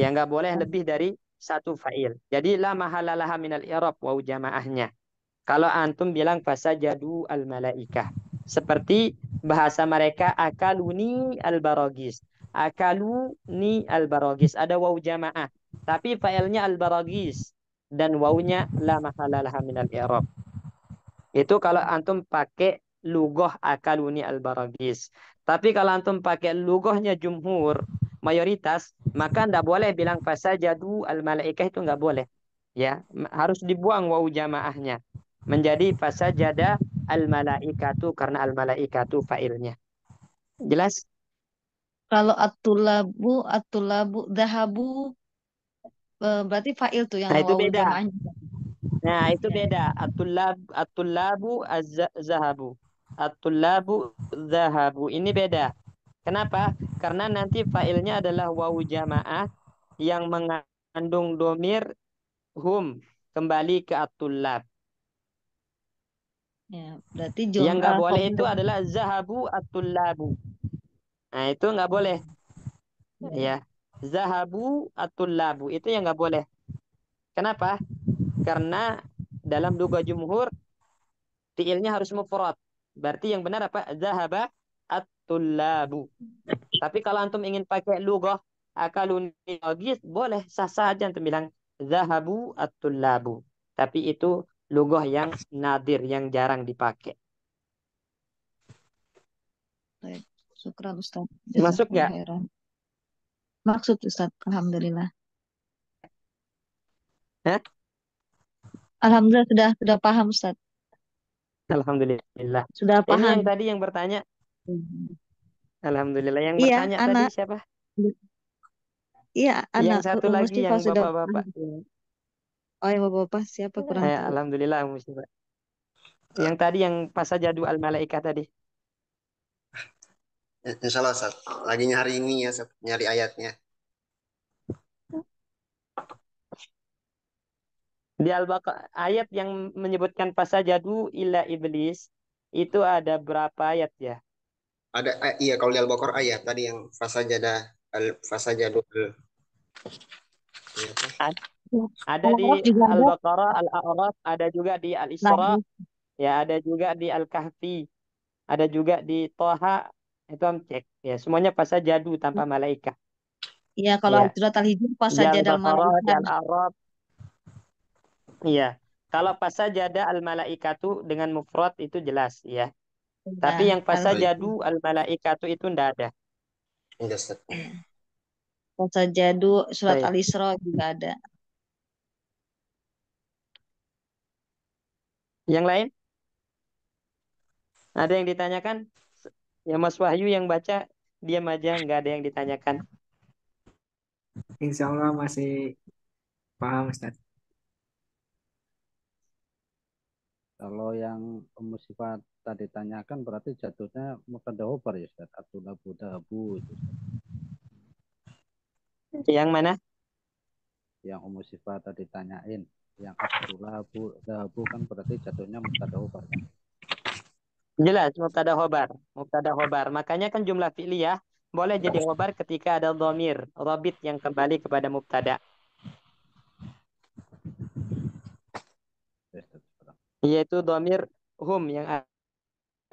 ya nggak boleh hmm. lebih dari satu fail jadi la mahalalaha minal irab wow jamaahnya kalau antum bilang jadu al malaikah. Seperti bahasa mereka akaluni al barogis. Akaluni al barogis. Ada waw jamaah. Tapi failnya al barogis. Dan wawnya la min minal i'rab. Itu kalau antum pakai lugoh akaluni al barogis. Tapi kalau antum pakai lugohnya jumhur, mayoritas, maka ndak boleh bilang jadu al malaikah itu nggak boleh. Ya, harus dibuang wau jamaahnya. Hmm. menjadi jada al malaikatu karena al malaikatu fa'ilnya. Jelas? Kalau atulabu atulabu dahabu e, berarti fa'il tuh yang Nah, itu beda. Nah, itu ya. beda. Atulab atulabu az-zahabu. Atulabu zahabu. Ini beda. Kenapa? Karena nanti failnya adalah wawu jamaah yang mengandung domir hum kembali ke atulab. Ya, iya. berarti jumlah yang nggak boleh itu adalah zahabu atulabu. Nah, itu nggak boleh. Ya. ya. Zahabu atulabu itu yang nggak boleh. Kenapa? Karena dalam duga jumhur tiilnya harus mufrad. Berarti yang benar apa? Zahaba atul labu Tapi kalau antum ingin pakai lugah akalun logis boleh sah-sah aja antum bilang zahabu atul labu Tapi itu lugoh yang nadir, yang jarang dipakai. Syukran Ustaz. Masuk ya? Maksud Ustaz, Alhamdulillah. Hah? Alhamdulillah sudah sudah paham Ustaz. Alhamdulillah. Sudah paham. Ini yang tadi yang bertanya. Alhamdulillah yang iya, bertanya anak. tadi siapa? Iya, anak. Yang satu U lagi yang bapak-bapak. Oh, yang bapak-bapak siapa iya. kurang Ya tahu. alhamdulillah musibah. Ah. Yang tadi yang pas saja dua al malaikat tadi. Eh, insya Allah Ustaz. Lagi nyari ini ya, nyari ayatnya. Di al ayat yang menyebutkan jadu illa iblis itu ada berapa ayat ya? Ada eh, iya kalau di Al-Baqarah ayat tadi yang fasajada al fasajadu al, ya, ada di Al-Baqarah, Al-A'raf, ada juga di Al-Isra, nah, ya ada juga di Al-Kahfi, ada juga di Toha, itu am cek. Ya, semuanya pasal jadu tanpa hmm. malaikat. Iya, kalau ya. al hijr iya, pas saja malaikat. al Iya. Kalau pasal sajada al Malaikat itu dengan mufrad itu jelas ya. ya Tapi yang pasal jadu al Malaikat itu ndak ada. Enggak, Ustaz. Pas surat Al-Isra juga ada. Yang lain? Ada yang ditanyakan? Ya Mas Wahyu yang baca, diam aja, nggak ada yang ditanyakan. Insya Allah masih paham Ustaz. Kalau yang Ummu Sifat tadi tanyakan berarti jatuhnya mukada hobar ya Ustaz? Atau labu dabu Yang mana? Yang Ummu Sifat tadi tanyain yang astulabu dahabu kan berarti jatuhnya mubtada khobar kan? Jelas mubtada khobar, mubtada khobar. Makanya kan jumlah fi'liyah boleh jadi khobar ketika ada domir robit yang kembali kepada mubtada. Yaitu domir hum yang ada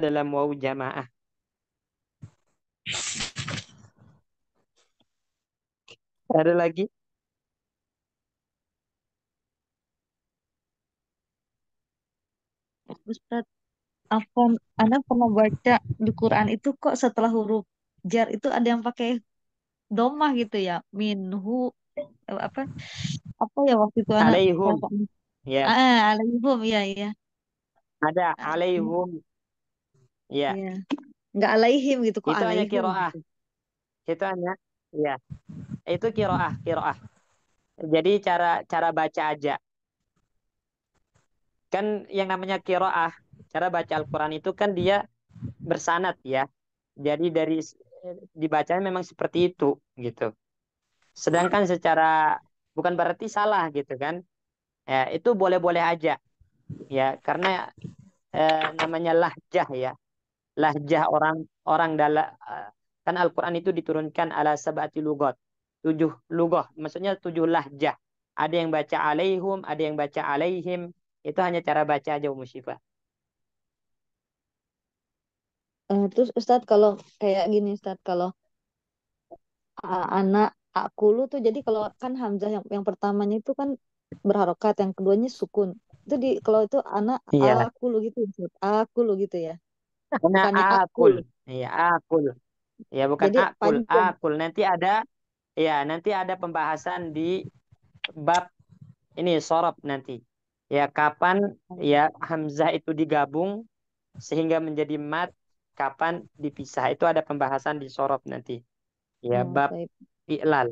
dalam wau jamaah. Ada lagi? Ustaz apa Anda pernah baca di Quran itu kok setelah huruf jar itu ada yang pakai domah gitu ya minhu eh, apa apa ya waktu itu alaihum ya yeah. ah, alaihum ya ya ada ah, alaihum ya yeah. yeah. nggak alaihim gitu kok itu hanya kiroah gitu. itu hanya ya itu kiroah kiroah jadi cara cara baca aja kan yang namanya kiroah cara baca Al-Quran itu kan dia bersanat ya jadi dari dibacanya memang seperti itu gitu sedangkan secara bukan berarti salah gitu kan ya itu boleh-boleh aja ya karena eh, namanya lahjah ya lahjah orang orang dalam eh, kan Al-Qur'an itu diturunkan ala sab'ati lugot tujuh lugoh maksudnya tujuh lahjah ada yang baca alaihum ada yang baca alaihim itu hanya cara baca aja Umu Syifa. Uh, eh, terus Ustadz kalau kayak gini Ustadz kalau uh, anak lu tuh jadi kalau kan hamzah yang yang pertamanya itu kan berharokat, yang keduanya sukun. Itu di kalau itu anak iya. lu gitu Ustadz. lu gitu ya. bukan aku, akul. Iya, akul. Ya bukan jadi, akul, panjang. akul. Nanti ada ya nanti ada pembahasan di bab ini sorop nanti ya kapan ya hamzah itu digabung sehingga menjadi mat kapan dipisah itu ada pembahasan di sorop nanti ya oh, bab ilal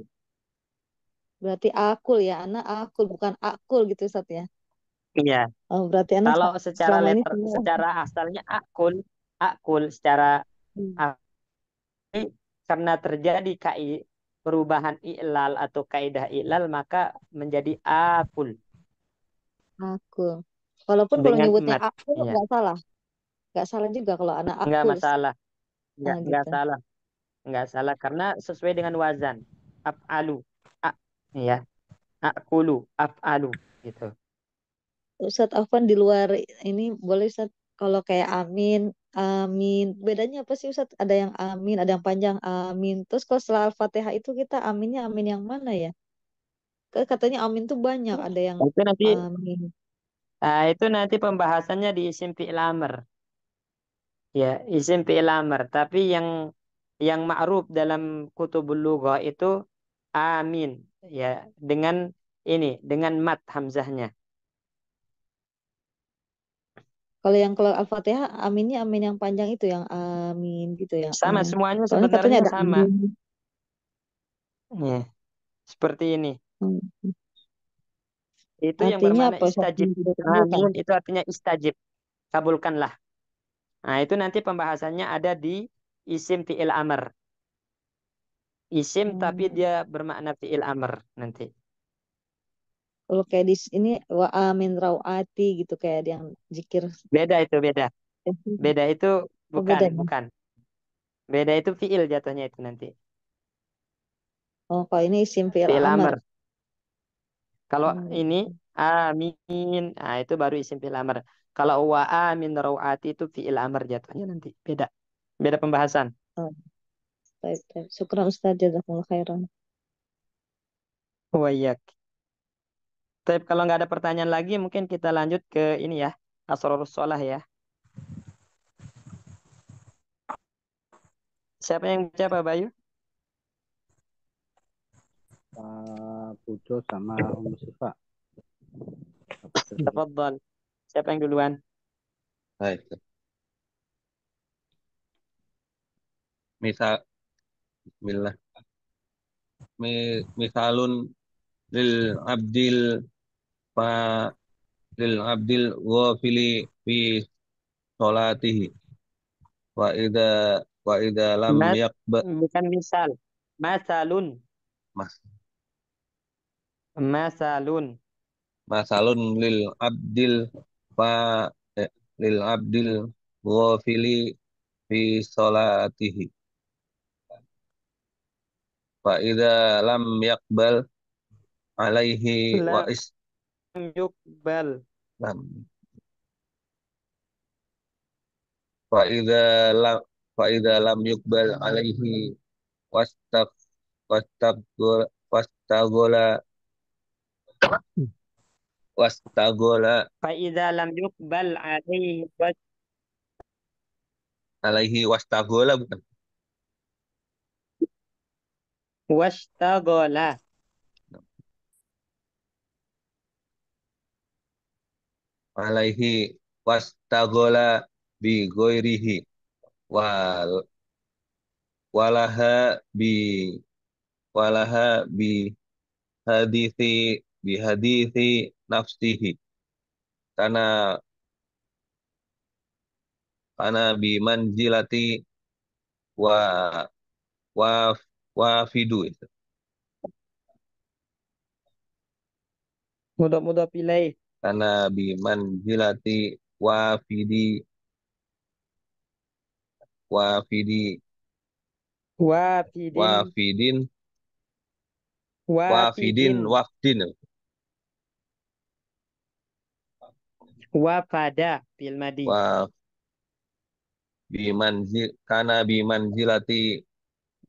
berarti akul ya anak akul bukan akul gitu Ustaz ya iya oh, berarti anak kalau secara letter ini... secara asalnya akul akul secara hmm. akul, karena terjadi kai perubahan ilal atau kaidah ilal maka menjadi akul Aku. Walaupun kalau nyebutnya aku ya. nggak salah. Nggak salah juga kalau anak Nggak aku. Ya. masalah. Ah, nggak, Nah, salah. Nggak salah. Karena sesuai dengan wazan. Af'alu. A, ya. Akulu. Af'alu. Gitu. Ustadz Afwan di luar ini boleh Ustadz kalau kayak amin, amin. Bedanya apa sih Ustadz? Ada yang amin, ada yang panjang amin. Terus kalau setelah Al-Fatihah itu kita aminnya amin yang mana ya? katanya amin tuh banyak hmm. ada yang itu nanti amin eh, nah, itu nanti pembahasannya di isim fi'il ya isim fi'il tapi yang yang ma'ruf dalam kutubul lugha itu amin ya dengan ini dengan mat hamzahnya kalau yang keluar Al-Fatihah aminnya amin yang panjang itu yang amin gitu ya sama amin. semuanya sebenarnya sama ya seperti ini Mm-hmm. Itu yang Artinya bermakna istajib. Nah, kan. Itu artinya istajib. Kabulkanlah. Nah, itu nanti pembahasannya ada di isim fi'il amr. Isim tapi hmm. dia bermakna fi'il amr nanti. Kalau kayak di sini ini wa amin rawati gitu kayak yang zikir. Beda itu beda. Beda itu Oh bukan, beda ya? bukan. Beda itu fi'il jatuhnya itu nanti. Oh kalau ini isim fi'il fi amar. amr. Kalau hmm. ini amin, ah itu baru isim fi'il amr. Kalau wa amin rawati itu fi'il amr jatuhnya nanti beda. Beda pembahasan. Oh. Baik, baik. Syukran Ustaz jazakumullah khairan. Wayak. Oh, Tapi kalau nggak ada pertanyaan lagi mungkin kita lanjut ke ini ya, asrarus sholah ya. Siapa yang baca Pak Bayu? Uh, Pujo sama Om Siva. Tafadhol. Siapa yang duluan? Baik. Misal Bismillah. Misalun lil abdil pa lil abdil fili fi salatihi wa ida, wa ida lam yakba bukan misal masalun mas Masalun. Masalun lil abdil fa eh, lil abdil ghafili fi salatihi. Fa idza lam yaqbal alaihi La, wa is lam yukbal. Lam. Fa idza lam fa idza lam yuqbal alaihi wastaq wastak wastagola wastagola fa idza lam yuqbal alaihi alaihi wastagola bukan wastagola alaihi wastagola bi ghairihi wal walaha bi walaha bi hadithi bihadithi nafsihi karena karena bimanzilati wa wa wafidu itu mudah-mudah pilih karena fidin wafidi wafidi wafidin wafidin wafidin fidin Wafada fil madi. Wa bimanzil biman bimanzilati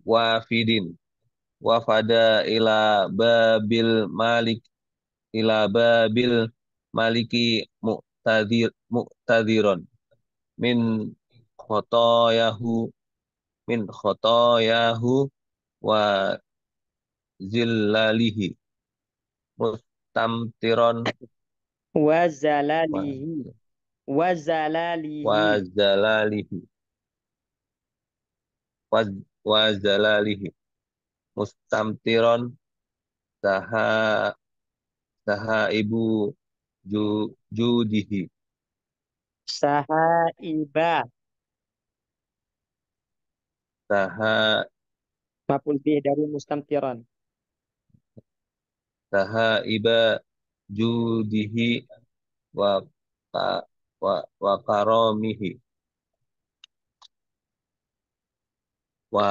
wafidin. Wafada ila babil malik ila babil maliki muktadir muktadiron min khotoyahu min khotoyahu wa zillalihi mustamtiron wazalalihi wazalalihi wazalalihi wazalalihi wa mustamtiron saha saha ibu ju, judihi saha iba saha mapul dari mustamtiron saha iba judihi wa ka, wa, wa karomihi wa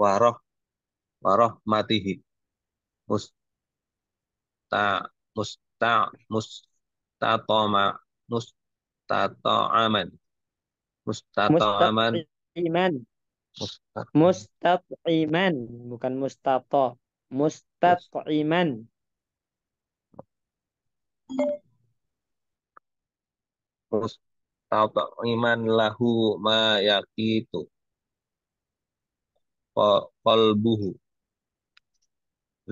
waroh waroh matihi musta musta toma musta to musta to aman iman Mustat'iman, bukan mustato. Mustat'iman. Mustat'iman lahu ma yakitu. Qalbuhu.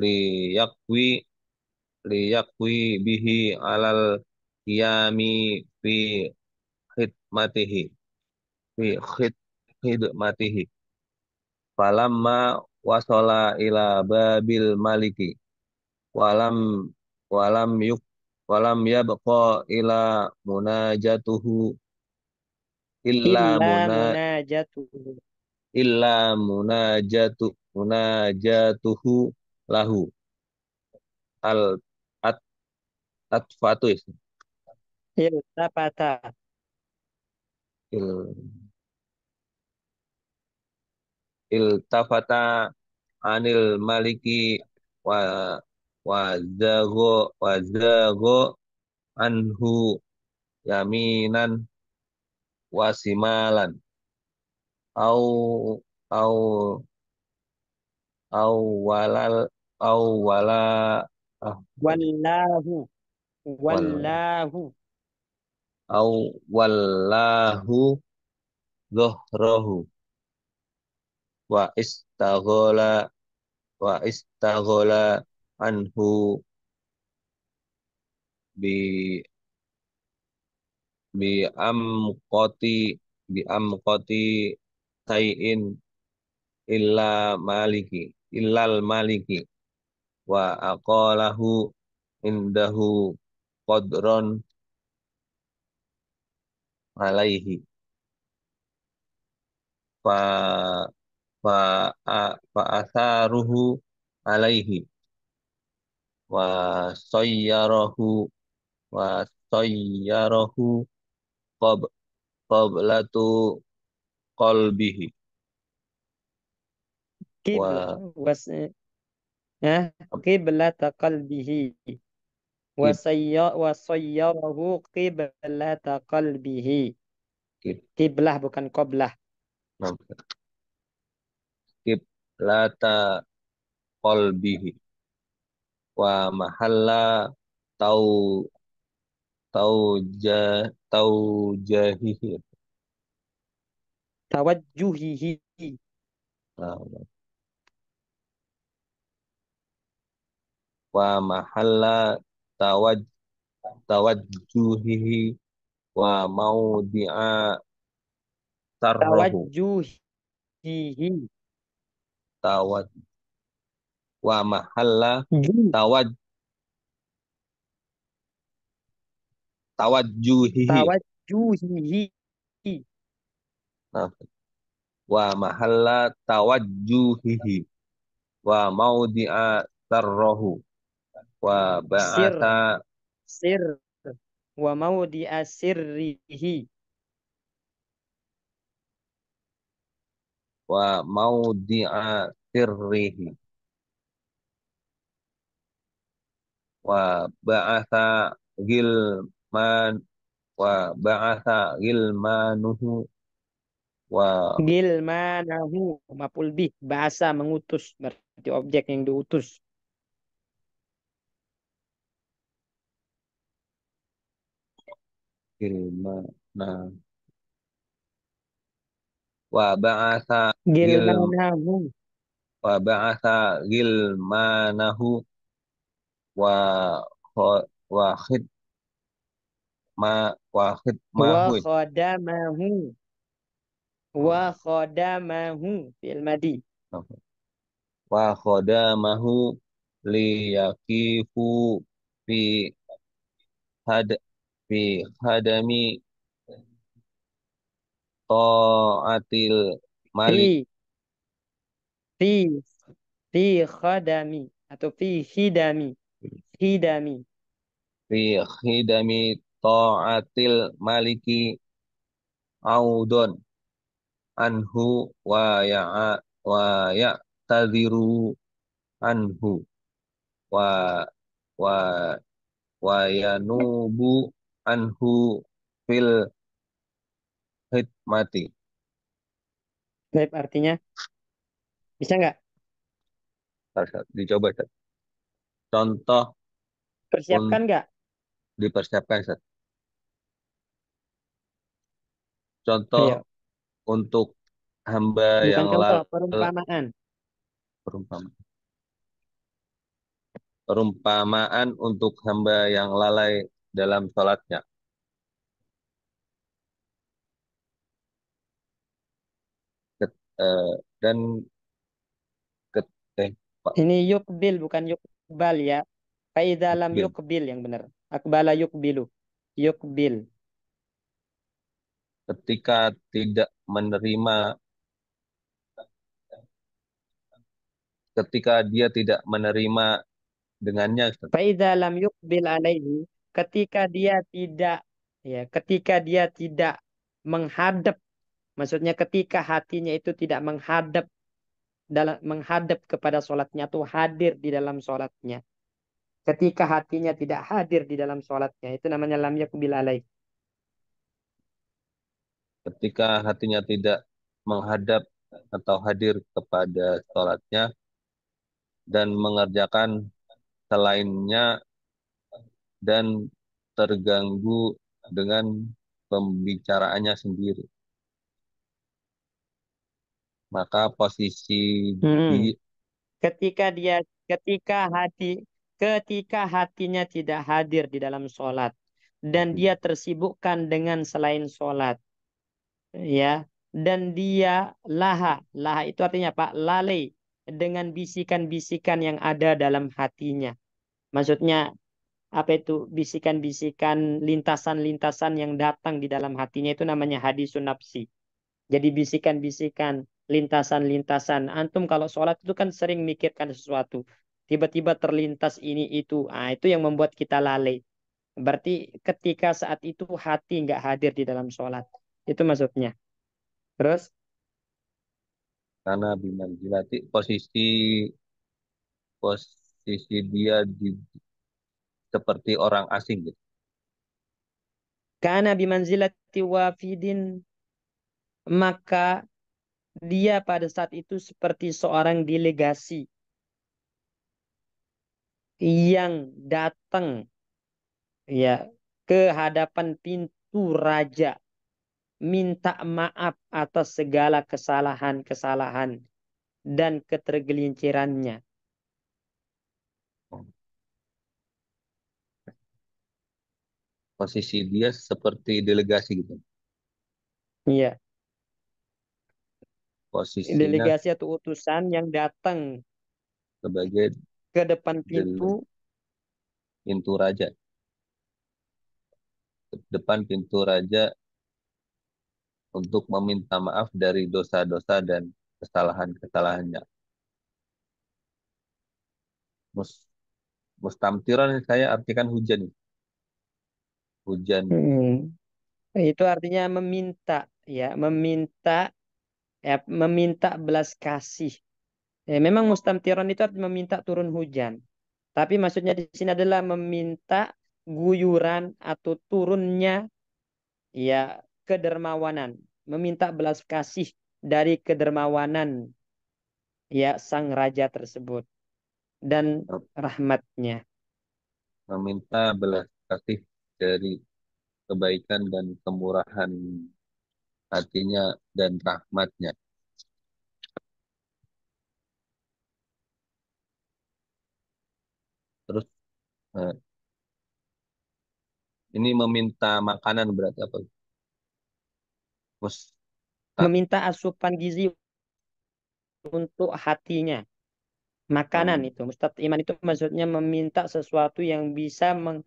Liyakwi liyakwi bihi alal yami fi khidmatihi. Fi khid khidmatihi. Falamma wasola ila babil maliki. Walam walam yuk walam yabqa ila munajatuhu illa, munajatuhu illa munajatu munajatuhu lahu al at atfatu iya, il tapata il iltafata anil maliki wa wazago wazago anhu yaminan wasimalan au au au walal au wala ah. wallahu wallahu au wallahu zuhrahu wa istaghola wa istaghola anhu bi bi amqati bi amqati tayin illa maliki illal maliki wa aqalahu indahu qadron alaihi fa fa fa atharuhu alaihi wa sayyarahu wa sayyarahu qab qablatu qalbihi wa was eh qiblata qalbihi wa sayya wa sayyarahu qiblata qalbihi kiblah bukan qoblah lata kolbihi wa mahalla tau tau ja tau jahihi tawajjuhihi nah. wa mahalla tawaj tawajjuhihi wa maudi'a sarrahu tawajjuhihi tawad wa mahalla hmm. tawad tawajjuhihi tawajjuhihi nah. wa mahalla tawajjuhihi wa maudi'a sarrahu wa ba'ata sir, sir wa maudi'a sirrihi wa maudi'a sirrihi wa ba'atha gilman wa ba'atha gilmanuhu wa gilmanahu maful bih bahasa mengutus berarti objek yang diutus gilmanahu wa ba'atha Gil Gilmanahu wa ba'atha gilmanahu wa wa khid ma wa khid mahu wa khadamahu wa khadamahu fil madi wa khadamahu liyakifu fi had fi hadami ta'atil Mali. Fi, fi, fi khadami atau fi hidami hidami Fi khidami ta'atil maliki audon anhu wa ya wa ya tadiru anhu wa wa wa yanubu anhu fil hikmati Gaib artinya bisa nggak? Dicoba, Seth. Contoh Persiapkan nggak? dipersiapkan, Seth. Contoh Ayo. Iya. untuk hamba Bukan yang contoh, perumpamaan. perumpamaan. Perumpamaan untuk hamba yang lalai dalam sholatnya. Eh, dan ke, eh, Pak Ini yukbil bukan yukbal ya. Faidha lam yukbil. yukbil yang benar. Akbala yukbilu. Yukbil. Ketika tidak menerima ketika dia tidak menerima dengannya. Faidha lam yukbil alaihi. Ketika dia tidak ya, ketika dia tidak menghadap Maksudnya ketika hatinya itu tidak menghadap dalam menghadap kepada sholatnya atau hadir di dalam sholatnya. Ketika hatinya tidak hadir di dalam sholatnya. Itu namanya lam yakubil alaih. Ketika hatinya tidak menghadap atau hadir kepada sholatnya dan mengerjakan selainnya dan terganggu dengan pembicaraannya sendiri maka posisi Hmm. di Ketika dia ketika hati ketika hatinya tidak hadir di dalam sholat dan hmm. dia tersibukkan dengan selain sholat ya dan dia laha laha itu artinya pak lalai dengan bisikan-bisikan yang ada dalam hatinya maksudnya apa itu bisikan-bisikan lintasan-lintasan yang datang di dalam hatinya itu namanya hadisun nafsi jadi bisikan-bisikan lintasan-lintasan. Antum kalau sholat itu kan sering mikirkan sesuatu. Tiba-tiba terlintas ini itu. Ah, itu yang membuat kita lalai. Berarti ketika saat itu hati nggak hadir di dalam sholat. Itu maksudnya. Terus? Karena bimanzilati posisi posisi dia di seperti orang asing gitu. Karena bimanzilati wafidin maka dia pada saat itu seperti seorang delegasi yang datang ya ke hadapan pintu raja minta maaf atas segala kesalahan-kesalahan dan ketergelincirannya. Posisi dia seperti delegasi gitu. Iya posisi delegasi atau utusan yang datang sebagai ke depan pintu pintu raja depan pintu raja untuk meminta maaf dari dosa-dosa dan kesalahan-kesalahannya. Mus mustamtiran saya artikan hujan. Hujan. Hmm. Itu artinya meminta ya, meminta ya, meminta belas kasih. Ya, memang mustamtiron itu artinya meminta turun hujan. Tapi maksudnya di sini adalah meminta guyuran atau turunnya ya kedermawanan, meminta belas kasih dari kedermawanan ya sang raja tersebut dan rahmatnya. Meminta belas kasih dari kebaikan dan kemurahan hatinya dan rahmatnya. Terus eh, ini meminta makanan berarti apa? Terus meminta asupan gizi untuk hatinya. Makanan hmm. itu Ustaz iman itu maksudnya meminta sesuatu yang bisa meng,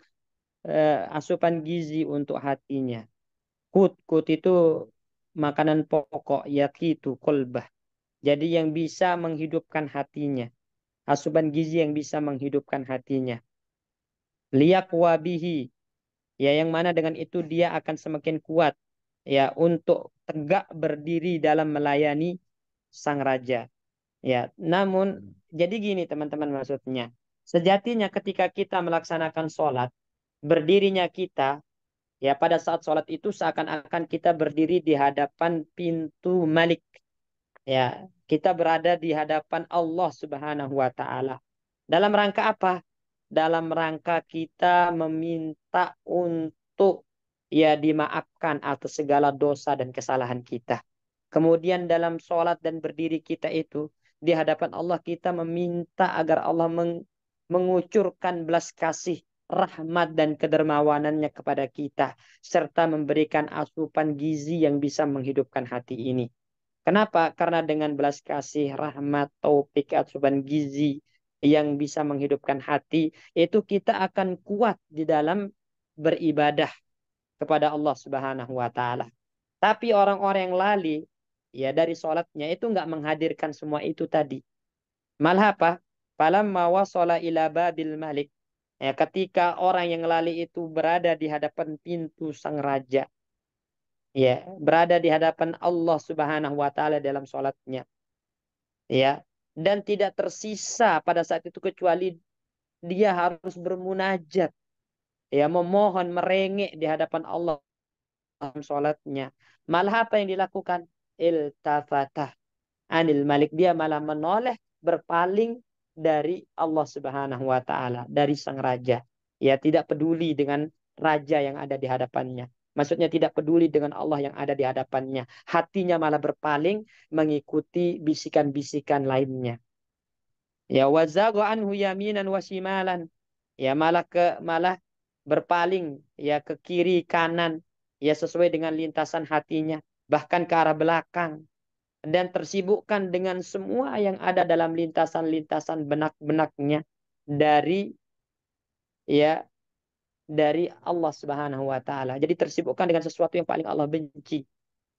eh, asupan gizi untuk hatinya. Kut kut itu makanan pokok yaitu kolbah. Jadi yang bisa menghidupkan hatinya. Asupan gizi yang bisa menghidupkan hatinya. Liak wabihi, Ya yang mana dengan itu dia akan semakin kuat. Ya untuk tegak berdiri dalam melayani sang raja. Ya, namun hmm. jadi gini teman-teman maksudnya. Sejatinya ketika kita melaksanakan sholat, berdirinya kita Ya, pada saat sholat itu seakan-akan kita berdiri di hadapan pintu Malik. Ya, kita berada di hadapan Allah Subhanahu wa taala. Dalam rangka apa? Dalam rangka kita meminta untuk ya dimaafkan atas segala dosa dan kesalahan kita. Kemudian dalam sholat dan berdiri kita itu di hadapan Allah kita meminta agar Allah meng mengucurkan belas kasih rahmat dan kedermawanannya kepada kita serta memberikan asupan gizi yang bisa menghidupkan hati ini. Kenapa? Karena dengan belas kasih, rahmat, taufik, asupan gizi yang bisa menghidupkan hati, itu kita akan kuat di dalam beribadah kepada Allah Subhanahu wa taala. Tapi orang-orang yang lali ya dari sholatnya itu nggak menghadirkan semua itu tadi. Malah apa? Palam mawasola ila babil malik Ya, ketika orang yang lali itu berada di hadapan pintu sang raja. Ya, berada di hadapan Allah Subhanahu wa taala dalam sholatnya. Ya, dan tidak tersisa pada saat itu kecuali dia harus bermunajat. Ya, memohon merengek di hadapan Allah dalam sholatnya. Malah apa yang dilakukan? Iltafatah anil malik. Dia malah menoleh berpaling dari Allah Subhanahu wa taala, dari sang raja. Ya, tidak peduli dengan raja yang ada di hadapannya. Maksudnya tidak peduli dengan Allah yang ada di hadapannya. Hatinya malah berpaling mengikuti bisikan-bisikan lainnya. Ya wazago anhu yaminan wasimalan. Ya malah ke malah berpaling ya ke kiri kanan ya sesuai dengan lintasan hatinya bahkan ke arah belakang dan tersibukkan dengan semua yang ada dalam lintasan-lintasan benak-benaknya dari ya dari Allah Subhanahu wa taala. Jadi tersibukkan dengan sesuatu yang paling Allah benci.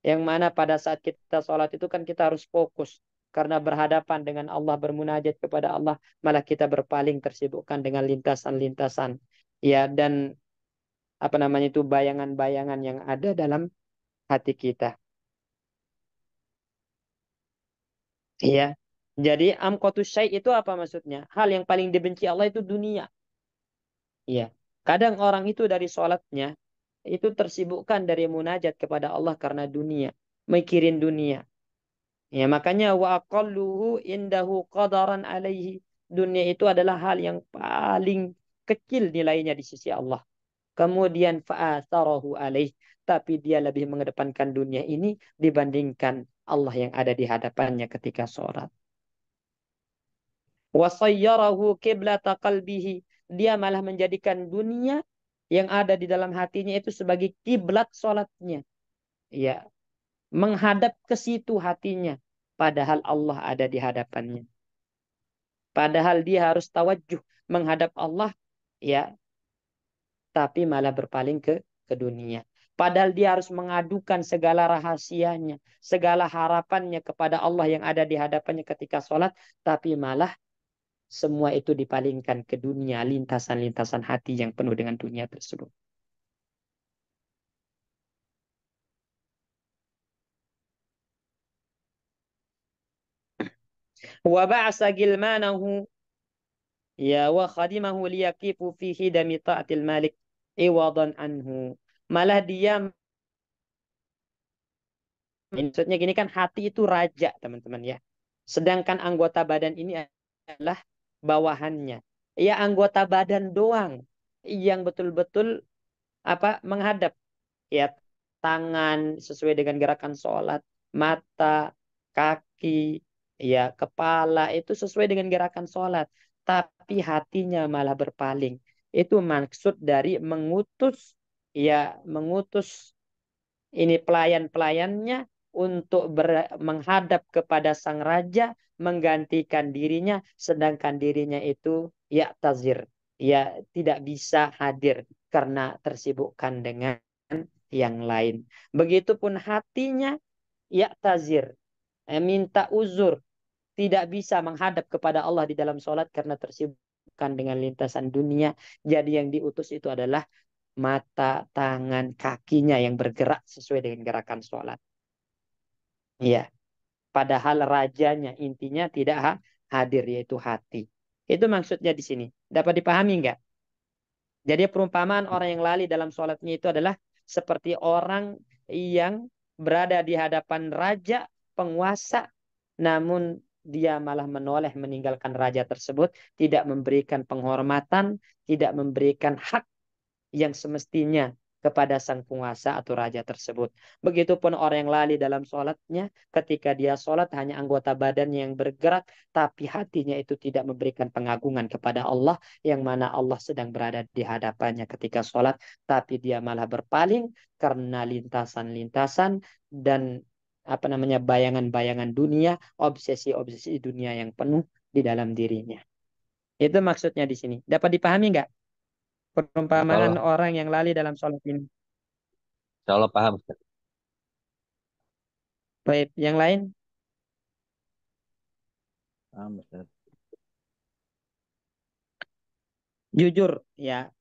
Yang mana pada saat kita sholat itu kan kita harus fokus karena berhadapan dengan Allah bermunajat kepada Allah malah kita berpaling tersibukkan dengan lintasan-lintasan ya dan apa namanya itu bayangan-bayangan yang ada dalam hati kita. Iya, Jadi amkotus syai itu apa maksudnya? Hal yang paling dibenci Allah itu dunia. Iya, Kadang orang itu dari sholatnya itu tersibukkan dari munajat kepada Allah karena dunia, mikirin dunia. Ya, makanya wa aqalluhu indahu qadaran alaihi. Dunia itu adalah hal yang paling kecil nilainya di sisi Allah. Kemudian fa'atharahu alaihi, Tapi dia lebih mengedepankan dunia ini dibandingkan Allah yang ada di hadapannya ketika sholat. Wasayyarahu kiblat qalbihi. Dia malah menjadikan dunia yang ada di dalam hatinya itu sebagai kiblat sholatnya. Ya, menghadap ke situ hatinya. Padahal Allah ada di hadapannya. Padahal dia harus tawajuh menghadap Allah. Ya, tapi malah berpaling ke ke dunia. Padahal dia harus mengadukan segala rahasianya, segala harapannya kepada Allah yang ada di hadapannya ketika sholat. Tapi malah semua itu dipalingkan ke dunia, lintasan-lintasan hati yang penuh dengan dunia tersebut. Wa ba'asa malah dia maksudnya gini kan hati itu raja teman-teman ya sedangkan anggota badan ini adalah bawahannya ya anggota badan doang yang betul-betul apa menghadap ya tangan sesuai dengan gerakan sholat mata kaki ya kepala itu sesuai dengan gerakan sholat tapi hatinya malah berpaling itu maksud dari mengutus ia mengutus ini pelayan-pelayannya untuk ber, menghadap kepada sang raja menggantikan dirinya sedangkan dirinya itu ya tazir ya tidak bisa hadir karena tersibukkan dengan yang lain begitupun hatinya ya tazir eh, minta uzur tidak bisa menghadap kepada Allah di dalam sholat karena tersibukkan dengan lintasan dunia jadi yang diutus itu adalah mata, tangan, kakinya yang bergerak sesuai dengan gerakan sholat. Iya. Padahal rajanya intinya tidak hadir yaitu hati. Itu maksudnya di sini. Dapat dipahami enggak? Jadi perumpamaan orang yang lali dalam sholatnya itu adalah seperti orang yang berada di hadapan raja penguasa namun dia malah menoleh meninggalkan raja tersebut, tidak memberikan penghormatan, tidak memberikan hak yang semestinya kepada sang penguasa atau raja tersebut. Begitupun orang yang lali dalam sholatnya, ketika dia sholat hanya anggota badannya yang bergerak, tapi hatinya itu tidak memberikan pengagungan kepada Allah, yang mana Allah sedang berada di hadapannya ketika sholat, tapi dia malah berpaling karena lintasan-lintasan dan apa namanya bayangan-bayangan dunia, obsesi-obsesi dunia yang penuh di dalam dirinya. Itu maksudnya di sini. Dapat dipahami nggak? Perumpamaan orang yang lali dalam sholat ini. Allah paham. Baik, yang lain? Paham, Ustaz. Jujur, ya.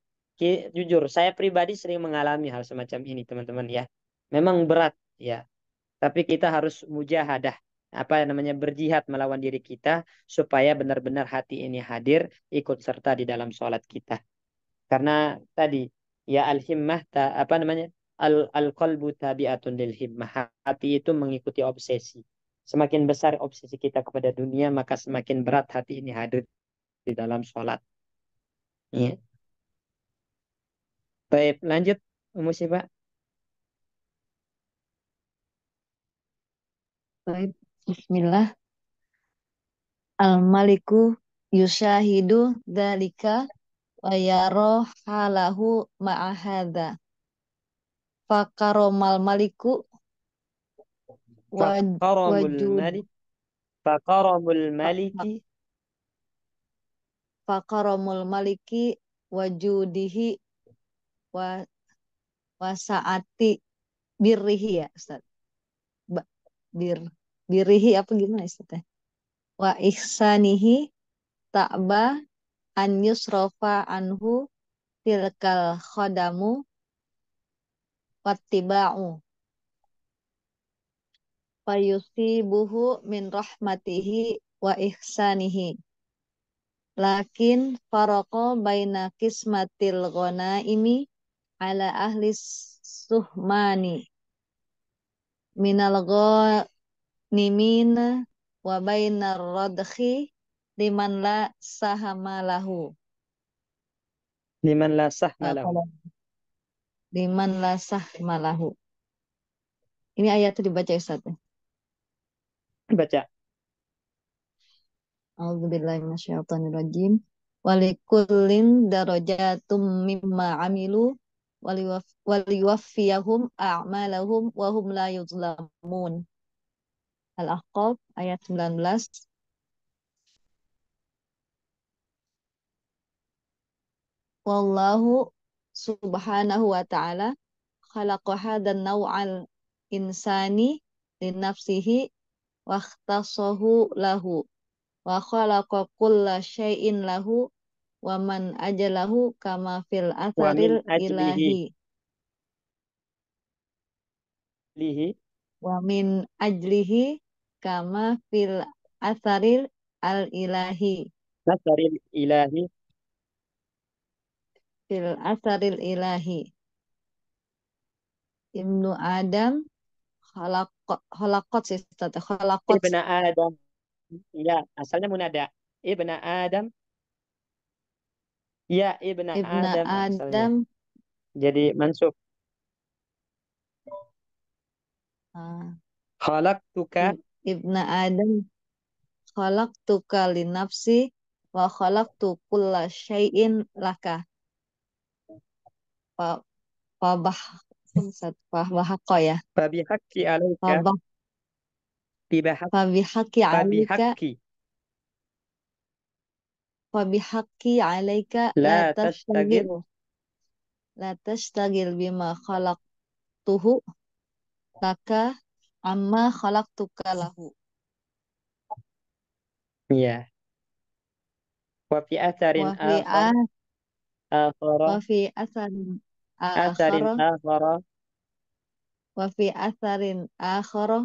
Jujur, saya pribadi sering mengalami hal semacam ini, teman-teman, ya. Memang berat, ya. Tapi kita harus mujahadah apa yang namanya berjihad melawan diri kita supaya benar-benar hati ini hadir ikut serta di dalam sholat kita. Karena tadi ya al-himmah ta, apa namanya? Al al-qalbu tabi'atun lil himmah. Hati itu mengikuti obsesi. Semakin besar obsesi kita kepada dunia, maka semakin berat hati ini hadir di dalam sholat. Ya. Baik, lanjut musibah. Baik, bismillah. Al-Maliku yusahidu dalika wa yaroh halahu ma'ahada fakaromal maliku fakaromul malik fakaromul maliki fakaromul maliki wajudihi wa wasaati birrihi ya Ustaz. Ba, bir birrihi apa gimana Ustaz? Ya? Wa ihsanihi ta'ba an yusrofa anhu tilkal khodamu wattiba'u fayusibuhu min rahmatihi wa ihsanihi lakin faroko baina kismatil ghanaimi ala ahli suhmani minal ghanimina wa bainar radhi liman la sahama lahu. Liman la sahma eh, lahu. Liman la sahma lahu. Ini ayatnya dibaca Ustaz. Ya? Baca. A'udzubillahi minasyaitonirrajim. Walikullin darajatum mimma amilu waliwaffiyahum a'malahum wa hum la yuzlamun. Al-Ahqaf ayat 19 Wallahu subhanahu wa ta'ala khalaqa dan naw'al insani Nafsihi, wa khtasahu lahu wa khalaqa kulla syai'in lahu wa man ajalahu kama fil atharil ilahi lihi wa min ajlihi kama fil atharil al ilahi atharil ilahi fil asaril ilahi Ibnu Adam khalaqot khalaqot sih khalaqot Ibnu Adam ya asalnya munada Ibnu Adam ya Ibnu Ibn Adam, Adam jadi mansub ah. khalaqtuka Ibnu Adam khalaqtuka li nafsi wa khalaqtu kulla syai'in laka fa fabah fabahako ya fabihaki alika fabah bibahaki fabihaki alaika haqqi alaika la tashtagil la tashtagil bima khalaqtuhu laka amma khalaqtuka lahu ya Wa fi atharin wafi Wa fi atharin asarin akhara wa fi asarin akhara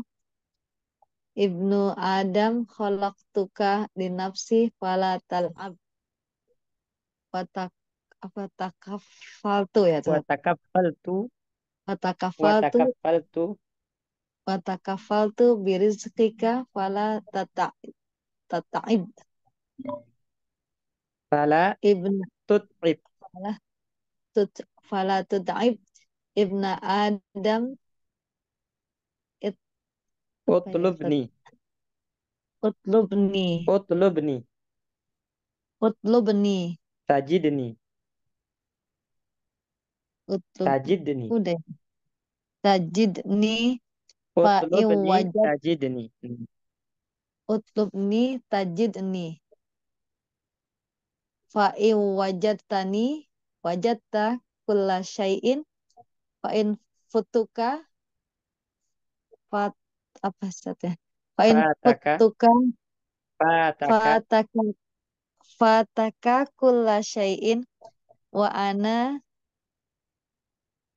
Ibnu Adam khalaqtuka li nafsi fala tal'ab watak apa takafaltu ya tu? watakafaltu takafal tu? watakafaltu takafal fala tata tata'ib fala ibnu tut'ib fala tut fala tud'ib ibna Adam utlubni utlubni utlubni utlubni tajidni tajidni udah tajidni fa'in wajad tajidni utlubni tajidni fa'in wajadtani wajatta kulla syai'in fa in futuka fat apa saja ya? fa in futuka fataka fataka kulla syai'in wa ana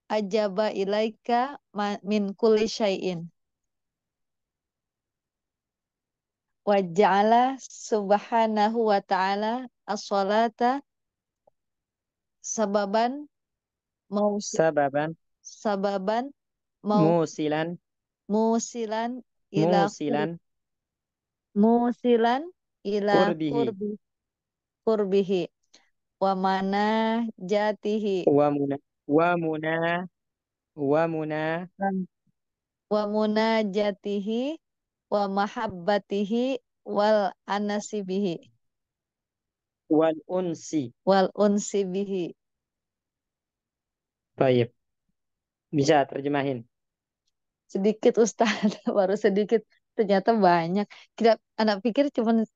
ajaba ilaika min kulli syai'in wa ja'ala subhanahu wa ta'ala as-salata sababan mau sababan sababan mau musilan musilan ila musilan musilan ila kurbihi. kurbi kurbihi wa mana jatihi wa muna wa muna wa muna wa muna jatihi wa mahabbatihi wal anasibihi wal unsi wal unsi bihi Baik, bisa terjemahin. Sedikit Ustaz, baru sedikit. Ternyata banyak. Tidak, anak pikir cuma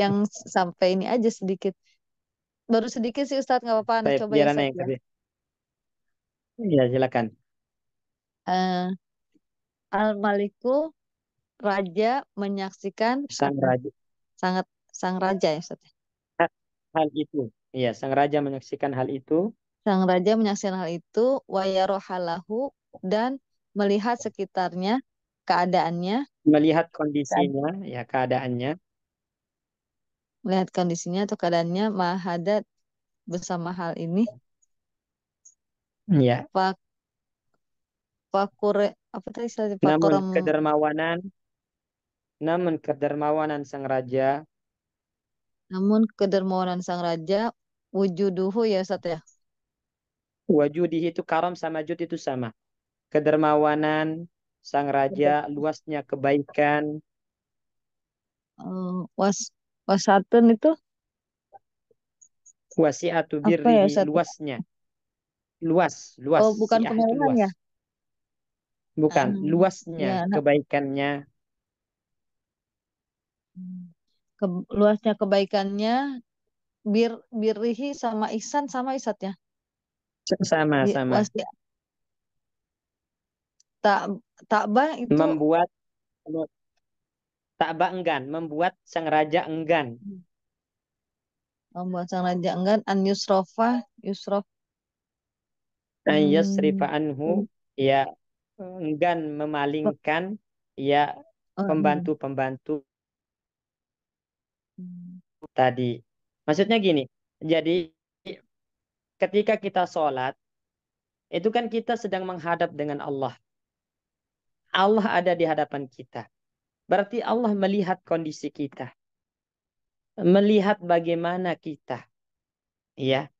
yang sampai ini aja sedikit. Baru sedikit sih Ustaz, nggak apa-apa. Baik, coba biar ya, Iya, yang ya. Ya, silakan. Uh, Al-Maliku raja menyaksikan sang raja. Sangat sang raja ya Ustaz. Ya? Hal itu. Iya, sang raja menyaksikan hal itu Sang raja menyaksikan hal itu, wayarohalahu dan melihat sekitarnya, keadaannya. Melihat kondisinya, dan, ya keadaannya. Melihat kondisinya atau keadaannya, mahadat bersama hal ini. Ya. Pak Pakure, apa tadi istilahnya? Namun kedermawanan, namun kedermawanan sang raja. Namun kedermawanan sang raja, wujuduhu ya Ustaz ya? Wajudih itu karam sama jud itu sama. Kedermawanan, sang raja, luasnya kebaikan. Uh, was wasatun itu? Wasiatu birri, ya, luasnya. Luas, luas. Oh, bukan si ya? Bukan, um, luasnya ya, nah. kebaikannya. Ke, luasnya kebaikannya, bir birrihi sama ihsan sama isatnya. Sama, iya, sama. tak tak ba itu Membuat ba enggan, membuat sang raja enggan. membuat sang raja enggan an yusrofa yusrof An hmm. yasrifa anhu, hmm. ya enggan memalingkan ya oh, hmm. pembantu-pembantu tadi. Maksudnya gini, jadi ketika kita sholat, itu kan kita sedang menghadap dengan Allah. Allah ada di hadapan kita. Berarti Allah melihat kondisi kita. Melihat bagaimana kita. Ya.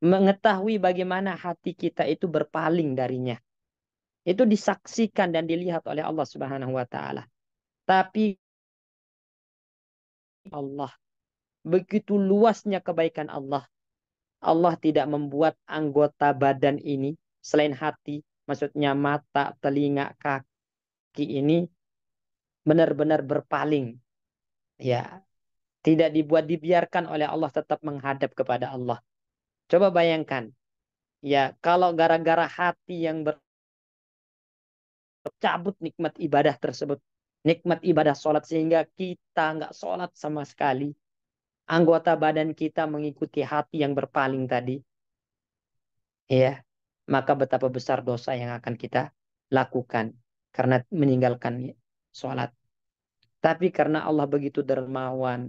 Mengetahui bagaimana hati kita itu berpaling darinya. Itu disaksikan dan dilihat oleh Allah Subhanahu wa taala. Tapi Allah begitu luasnya kebaikan Allah Allah tidak membuat anggota badan ini selain hati, maksudnya mata, telinga, kaki ini benar-benar berpaling. Ya, tidak dibuat dibiarkan oleh Allah tetap menghadap kepada Allah. Coba bayangkan. Ya, kalau gara-gara hati yang bercabut nikmat ibadah tersebut, nikmat ibadah sholat sehingga kita nggak sholat sama sekali, anggota badan kita mengikuti hati yang berpaling tadi, ya, maka betapa besar dosa yang akan kita lakukan karena meninggalkan sholat. Tapi karena Allah begitu dermawan,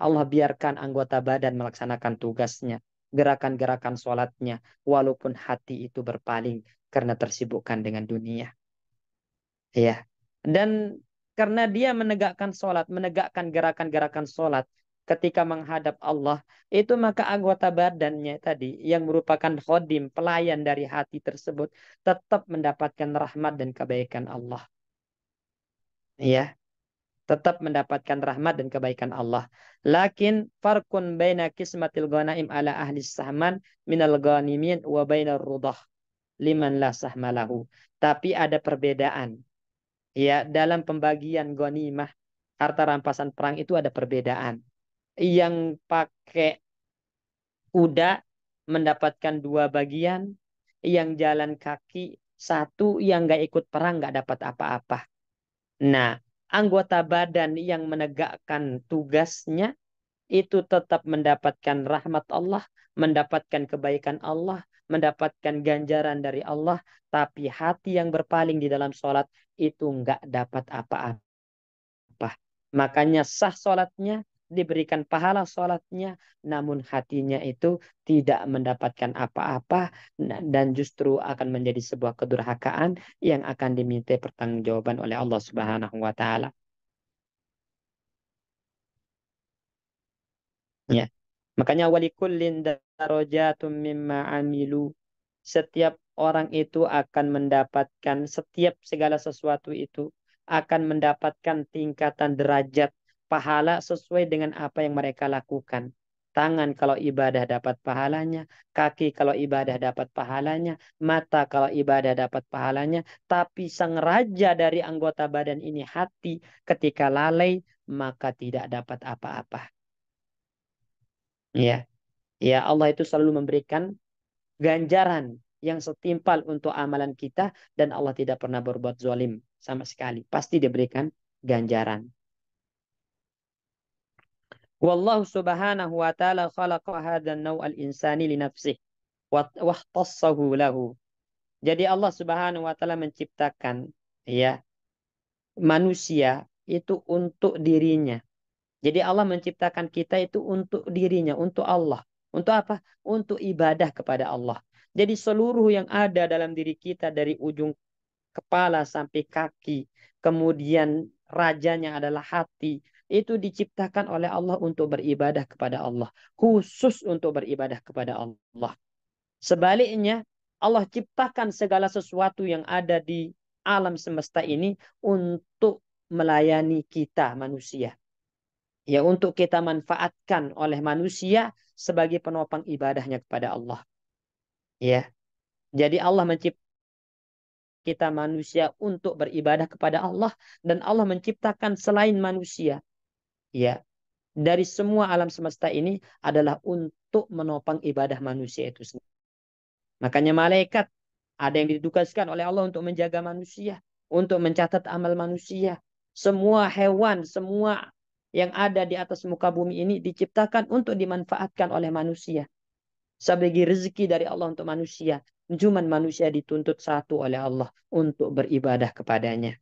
Allah biarkan anggota badan melaksanakan tugasnya, gerakan-gerakan sholatnya, walaupun hati itu berpaling karena tersibukkan dengan dunia. Ya, dan karena dia menegakkan sholat, menegakkan gerakan-gerakan sholat, ketika menghadap Allah itu maka anggota badannya tadi yang merupakan khodim pelayan dari hati tersebut tetap mendapatkan rahmat dan kebaikan Allah ya tetap mendapatkan rahmat dan kebaikan Allah lakin farkun baina kismatil ghanaim ala ahli sahman minal ghanimin wa bainar rudah liman la sahmalahu tapi ada perbedaan ya dalam pembagian ghanimah harta rampasan perang itu ada perbedaan yang pakai kuda mendapatkan dua bagian, yang jalan kaki satu, yang nggak ikut perang nggak dapat apa-apa. Nah, anggota badan yang menegakkan tugasnya itu tetap mendapatkan rahmat Allah, mendapatkan kebaikan Allah, mendapatkan ganjaran dari Allah, tapi hati yang berpaling di dalam sholat itu nggak dapat apa-apa. Makanya sah sholatnya, diberikan pahala sholatnya, namun hatinya itu tidak mendapatkan apa-apa dan justru akan menjadi sebuah kedurhakaan yang akan diminta pertanggungjawaban oleh Allah Subhanahu wa taala. Ya. Makanya walikullin darajatun mimma amilu. Setiap orang itu akan mendapatkan setiap segala sesuatu itu akan mendapatkan tingkatan derajat pahala sesuai dengan apa yang mereka lakukan. Tangan kalau ibadah dapat pahalanya, kaki kalau ibadah dapat pahalanya, mata kalau ibadah dapat pahalanya, tapi sang raja dari anggota badan ini hati ketika lalai maka tidak dapat apa-apa. Ya. Ya Allah itu selalu memberikan ganjaran yang setimpal untuk amalan kita dan Allah tidak pernah berbuat zalim sama sekali. Pasti diberikan ganjaran. Wallahu subhanahu wa ta'ala khalaqa hadan naw'al insani li nafsih wahtassahu lahu. Jadi Allah subhanahu wa ta'ala menciptakan ya manusia itu untuk dirinya. Jadi Allah menciptakan kita itu untuk dirinya, untuk Allah. Untuk apa? Untuk ibadah kepada Allah. Jadi seluruh yang ada dalam diri kita dari ujung kepala sampai kaki, kemudian rajanya adalah hati, itu diciptakan oleh Allah untuk beribadah kepada Allah, khusus untuk beribadah kepada Allah. Sebaliknya, Allah ciptakan segala sesuatu yang ada di alam semesta ini untuk melayani kita manusia. Ya untuk kita manfaatkan oleh manusia sebagai penopang ibadahnya kepada Allah. Ya. Jadi Allah menciptakan kita manusia untuk beribadah kepada Allah dan Allah menciptakan selain manusia ya dari semua alam semesta ini adalah untuk menopang ibadah manusia itu sendiri. Makanya malaikat ada yang ditugaskan oleh Allah untuk menjaga manusia, untuk mencatat amal manusia. Semua hewan, semua yang ada di atas muka bumi ini diciptakan untuk dimanfaatkan oleh manusia. Sebagai rezeki dari Allah untuk manusia. Cuman manusia dituntut satu oleh Allah untuk beribadah kepadanya.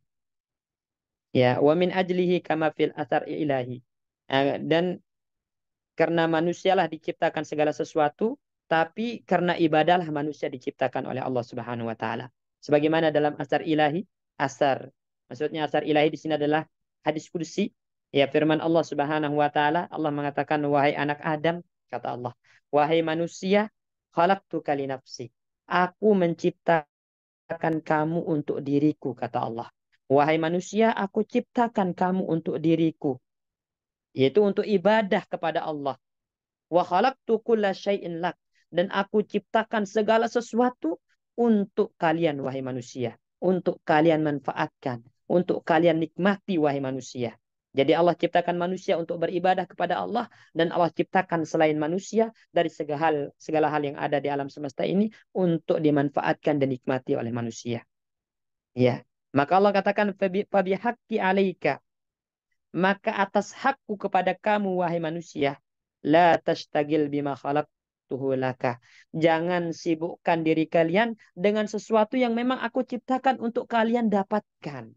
Ya, wa min ajlihi kama fil athar ilahi. Eh, dan karena manusialah diciptakan segala sesuatu, tapi karena ibadahlah manusia diciptakan oleh Allah Subhanahu wa taala. Sebagaimana dalam asar ilahi, asar. Maksudnya asar ilahi di sini adalah hadis kursi. Ya, firman Allah Subhanahu wa taala, Allah mengatakan wahai anak Adam, kata Allah, wahai manusia, khalaqtu kali nafsi. Aku menciptakan kamu untuk diriku, kata Allah. Wahai manusia, aku ciptakan kamu untuk diriku. Yaitu untuk ibadah kepada Allah. Wa khalaqtu kulla lak. Dan aku ciptakan segala sesuatu untuk kalian, wahai manusia. Untuk kalian manfaatkan. Untuk kalian nikmati, wahai manusia. Jadi Allah ciptakan manusia untuk beribadah kepada Allah dan Allah ciptakan selain manusia dari segala hal, segala hal yang ada di alam semesta ini untuk dimanfaatkan dan nikmati oleh manusia. Ya. Maka Allah katakan haqqi alaika. Maka atas hakku kepada kamu wahai manusia, la tashtagil bima khalaq laka. Jangan sibukkan diri kalian dengan sesuatu yang memang aku ciptakan untuk kalian dapatkan.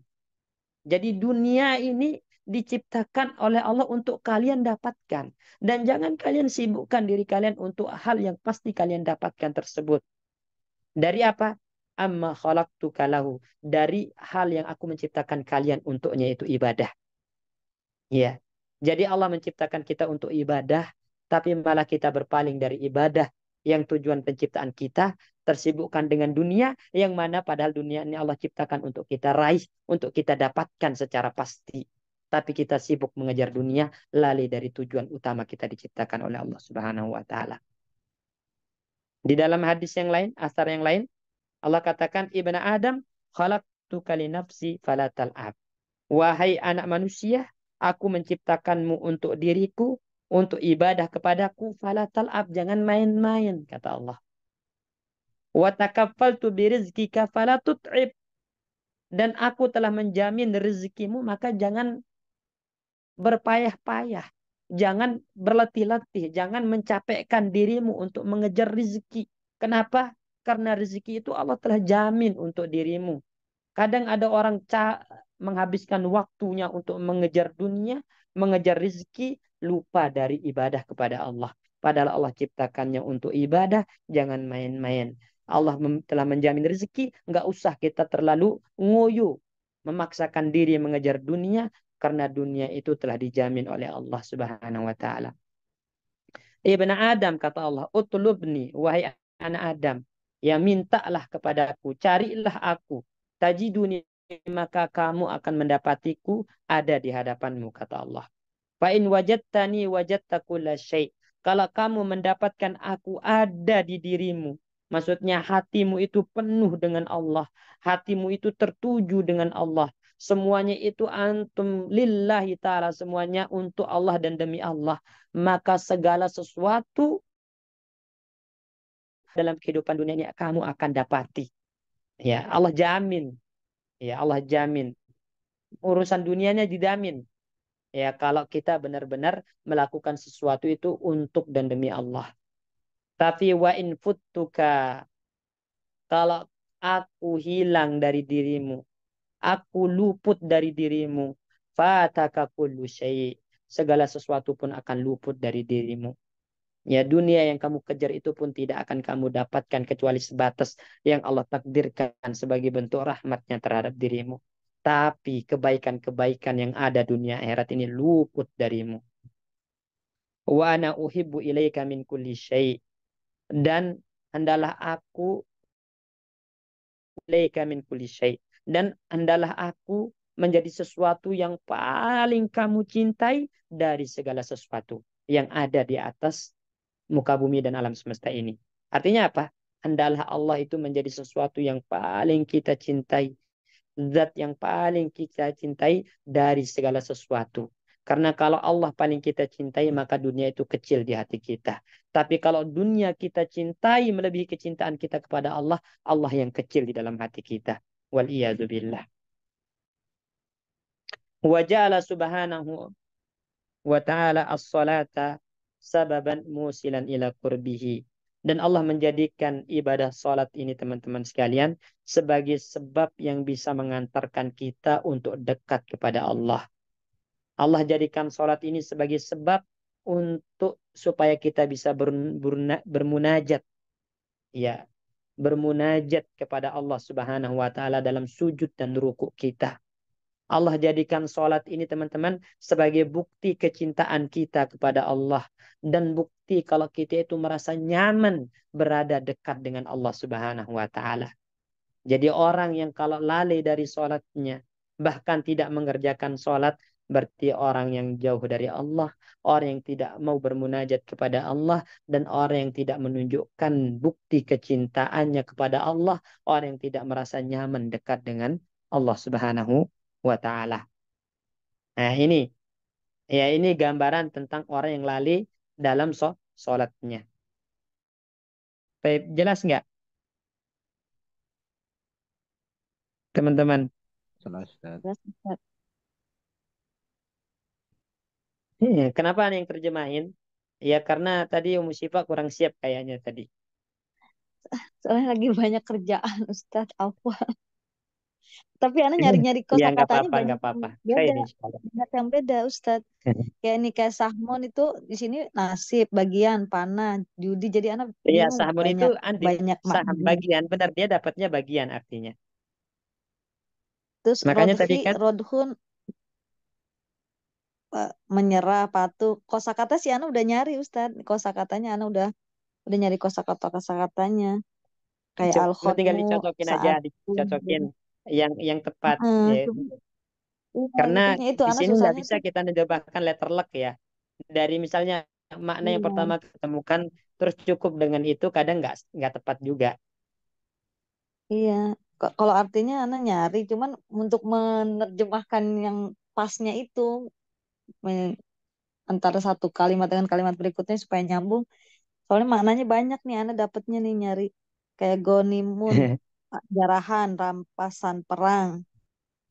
Jadi dunia ini diciptakan oleh Allah untuk kalian dapatkan. Dan jangan kalian sibukkan diri kalian untuk hal yang pasti kalian dapatkan tersebut. Dari apa? amma khalaqtuka lahu dari hal yang aku menciptakan kalian untuknya itu ibadah. Ya. Jadi Allah menciptakan kita untuk ibadah tapi malah kita berpaling dari ibadah yang tujuan penciptaan kita tersibukkan dengan dunia yang mana padahal dunia ini Allah ciptakan untuk kita raih, untuk kita dapatkan secara pasti. Tapi kita sibuk mengejar dunia, lali dari tujuan utama kita diciptakan oleh Allah Subhanahu wa taala. Di dalam hadis yang lain, asar yang lain, Allah katakan, ibnu Adam, khalaqtu kali nafsi ab. Wahai anak manusia, aku menciptakanmu untuk diriku, untuk ibadah kepadaku, ab. Jangan main-main, kata Allah. Watakafaltu birizkika falatut'ib. Dan aku telah menjamin rezekimu, maka jangan berpayah-payah. Jangan berletih-letih. Jangan mencapekkan dirimu untuk mengejar rezeki. Kenapa? Karena rezeki itu Allah telah jamin untuk dirimu. Kadang ada orang menghabiskan waktunya untuk mengejar dunia, mengejar rezeki, lupa dari ibadah kepada Allah. Padahal Allah ciptakannya untuk ibadah, jangan main-main. Allah telah menjamin rezeki, nggak usah kita terlalu ngoyo memaksakan diri mengejar dunia karena dunia itu telah dijamin oleh Allah Subhanahu wa taala. Ibn Adam kata Allah, "Utlubni wahai anak Adam, Ya mintalah kepadaku, carilah aku. Tajiduni maka kamu akan mendapatiku ada di hadapanmu kata Allah. Fa in wajadtani wajadta kulla syai. Kalau kamu mendapatkan aku ada di dirimu, maksudnya hatimu itu penuh dengan Allah, hatimu itu tertuju dengan Allah. Semuanya itu antum lillahi taala semuanya untuk Allah dan demi Allah. Maka segala sesuatu dalam kehidupan dunianya kamu akan dapati. Ya, Allah jamin. Ya, Allah jamin. Urusan dunianya didamin Ya, kalau kita benar-benar melakukan sesuatu itu untuk dan demi Allah. Tapi wa in futtuka kalau aku hilang dari dirimu, aku luput dari dirimu, fataka kullu Segala sesuatu pun akan luput dari dirimu. Ya dunia yang kamu kejar itu pun tidak akan kamu dapatkan kecuali sebatas yang Allah takdirkan sebagai bentuk rahmatnya terhadap dirimu. Tapi kebaikan-kebaikan yang ada dunia akhirat ini luput darimu. Wa ana uhibbu ilaika min kulli syai. Dan hendalah aku ilaika min kulli syai. Dan hendalah aku menjadi sesuatu yang paling kamu cintai dari segala sesuatu yang ada di atas muka bumi dan alam semesta ini. Artinya apa? andalah Allah itu menjadi sesuatu yang paling kita cintai. Zat yang paling kita cintai dari segala sesuatu. Karena kalau Allah paling kita cintai, maka dunia itu kecil di hati kita. Tapi kalau dunia kita cintai melebihi kecintaan kita kepada Allah, Allah yang kecil di dalam hati kita. Wal billah. subhanahu wa ta'ala as-salata sababan musilan ila kurbihi Dan Allah menjadikan ibadah sholat ini teman-teman sekalian sebagai sebab yang bisa mengantarkan kita untuk dekat kepada Allah. Allah jadikan sholat ini sebagai sebab untuk supaya kita bisa bermunajat. Ya, bermunajat kepada Allah Subhanahu wa taala dalam sujud dan ruku kita. Allah jadikan sholat ini teman-teman sebagai bukti kecintaan kita kepada Allah. Dan bukti kalau kita itu merasa nyaman berada dekat dengan Allah subhanahu wa ta'ala. Jadi orang yang kalau lalai dari sholatnya, bahkan tidak mengerjakan sholat, berarti orang yang jauh dari Allah, orang yang tidak mau bermunajat kepada Allah, dan orang yang tidak menunjukkan bukti kecintaannya kepada Allah, orang yang tidak merasa nyaman dekat dengan Allah Subhanahu wa taala. Nah, ini ya ini gambaran tentang orang yang lali dalam so sholatnya. Baik, jelas nggak? Teman-teman. Jelas, Hmm, kenapa ada yang terjemahin? Ya karena tadi Umu Sipa kurang siap kayaknya tadi. Soalnya lagi banyak kerjaan Ustaz, apa? tapi Ana nyari-nyari iya, kosa ya, katanya apa, banyak, apa, beda, banyak yang beda Ustadz. kayak ini kayak sahmon itu di sini nasib bagian panah judi jadi anak iya sahmon banyak, itu anti, banyak saham bagian benar dia dapatnya bagian artinya terus makanya Rodhi, tadi kan Rodhun e, menyerah patuh kosakata si Ana udah nyari ustad kosakatanya Ana udah udah nyari kosakata kosakatanya kayak alkohol tinggal dicocokin saat aja dicocokin yang yang tepat uh, ya. Karena itu di sini nggak bisa kita mencobakan letter luck ya. Dari misalnya makna yang iya. pertama ketemukan terus cukup dengan itu kadang nggak nggak tepat juga. Iya, kalau artinya anak nyari, cuman untuk menerjemahkan yang pasnya itu antara satu kalimat dengan kalimat berikutnya supaya nyambung. Soalnya maknanya banyak nih anak dapatnya nih nyari kayak gonimun. jarahan, rampasan perang,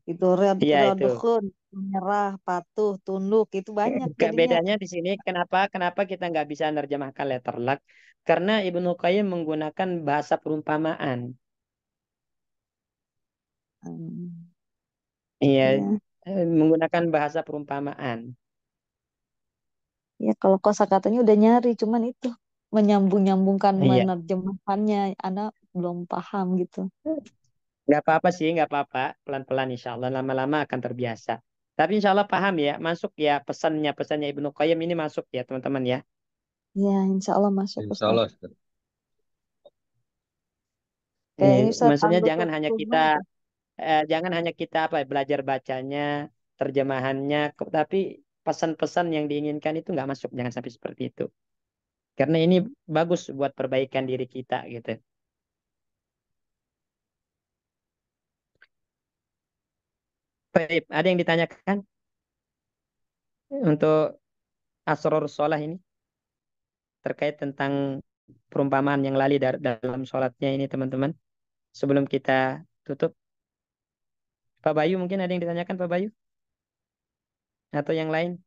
itu ya, redukun, menyerah, patuh, tunduk, itu banyak. Gak Bedanya di sini kenapa kenapa kita nggak bisa menerjemahkan letter luck? Karena Ibnu Qayyim menggunakan bahasa perumpamaan. Hmm. ya. menggunakan bahasa perumpamaan. Ya kalau kosakatanya udah nyari, cuman itu menyambung-nyambungkan ya. menerjemahkannya. anak belum paham gitu. Gak apa-apa sih, gak apa-apa. Pelan-pelan insya Allah, lama-lama akan terbiasa. Tapi insya Allah paham ya, masuk ya pesannya, pesannya Ibnu Qayyim ini masuk ya teman-teman ya. Ya, insya Allah masuk. Insya Allah. oke iya, maksudnya jangan hanya kita eh, jangan hanya kita apa belajar bacanya, terjemahannya, tapi pesan-pesan yang diinginkan itu nggak masuk. Jangan sampai seperti itu. Karena ini bagus buat perbaikan diri kita gitu. Baik, ada yang ditanyakan untuk asror sholat ini terkait tentang perumpamaan yang lali dalam sholatnya ini teman-teman. Sebelum kita tutup, Pak Bayu mungkin ada yang ditanyakan Pak Bayu atau yang lain.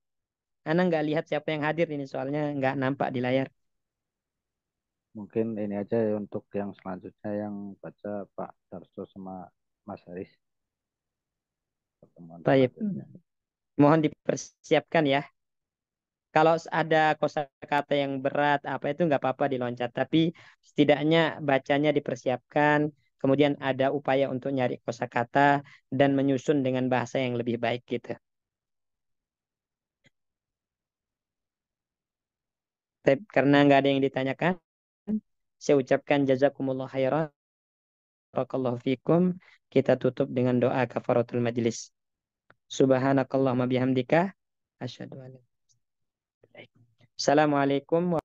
Ana nggak lihat siapa yang hadir ini soalnya nggak nampak di layar. Mungkin ini aja ya, untuk yang selanjutnya yang baca Pak Tarso sama Mas Haris pertemuan. Baik. Mohon dipersiapkan ya. Kalau ada kosakata yang berat apa itu nggak apa-apa diloncat, tapi setidaknya bacanya dipersiapkan, kemudian ada upaya untuk nyari kosakata dan menyusun dengan bahasa yang lebih baik gitu. karena nggak ada yang ditanyakan, saya ucapkan jazakumullah khairan. Barakallahu fikum. Kita tutup dengan doa kafaratul majlis. Subhanakallahumma bihamdika asyhadu an la Assalamualaikum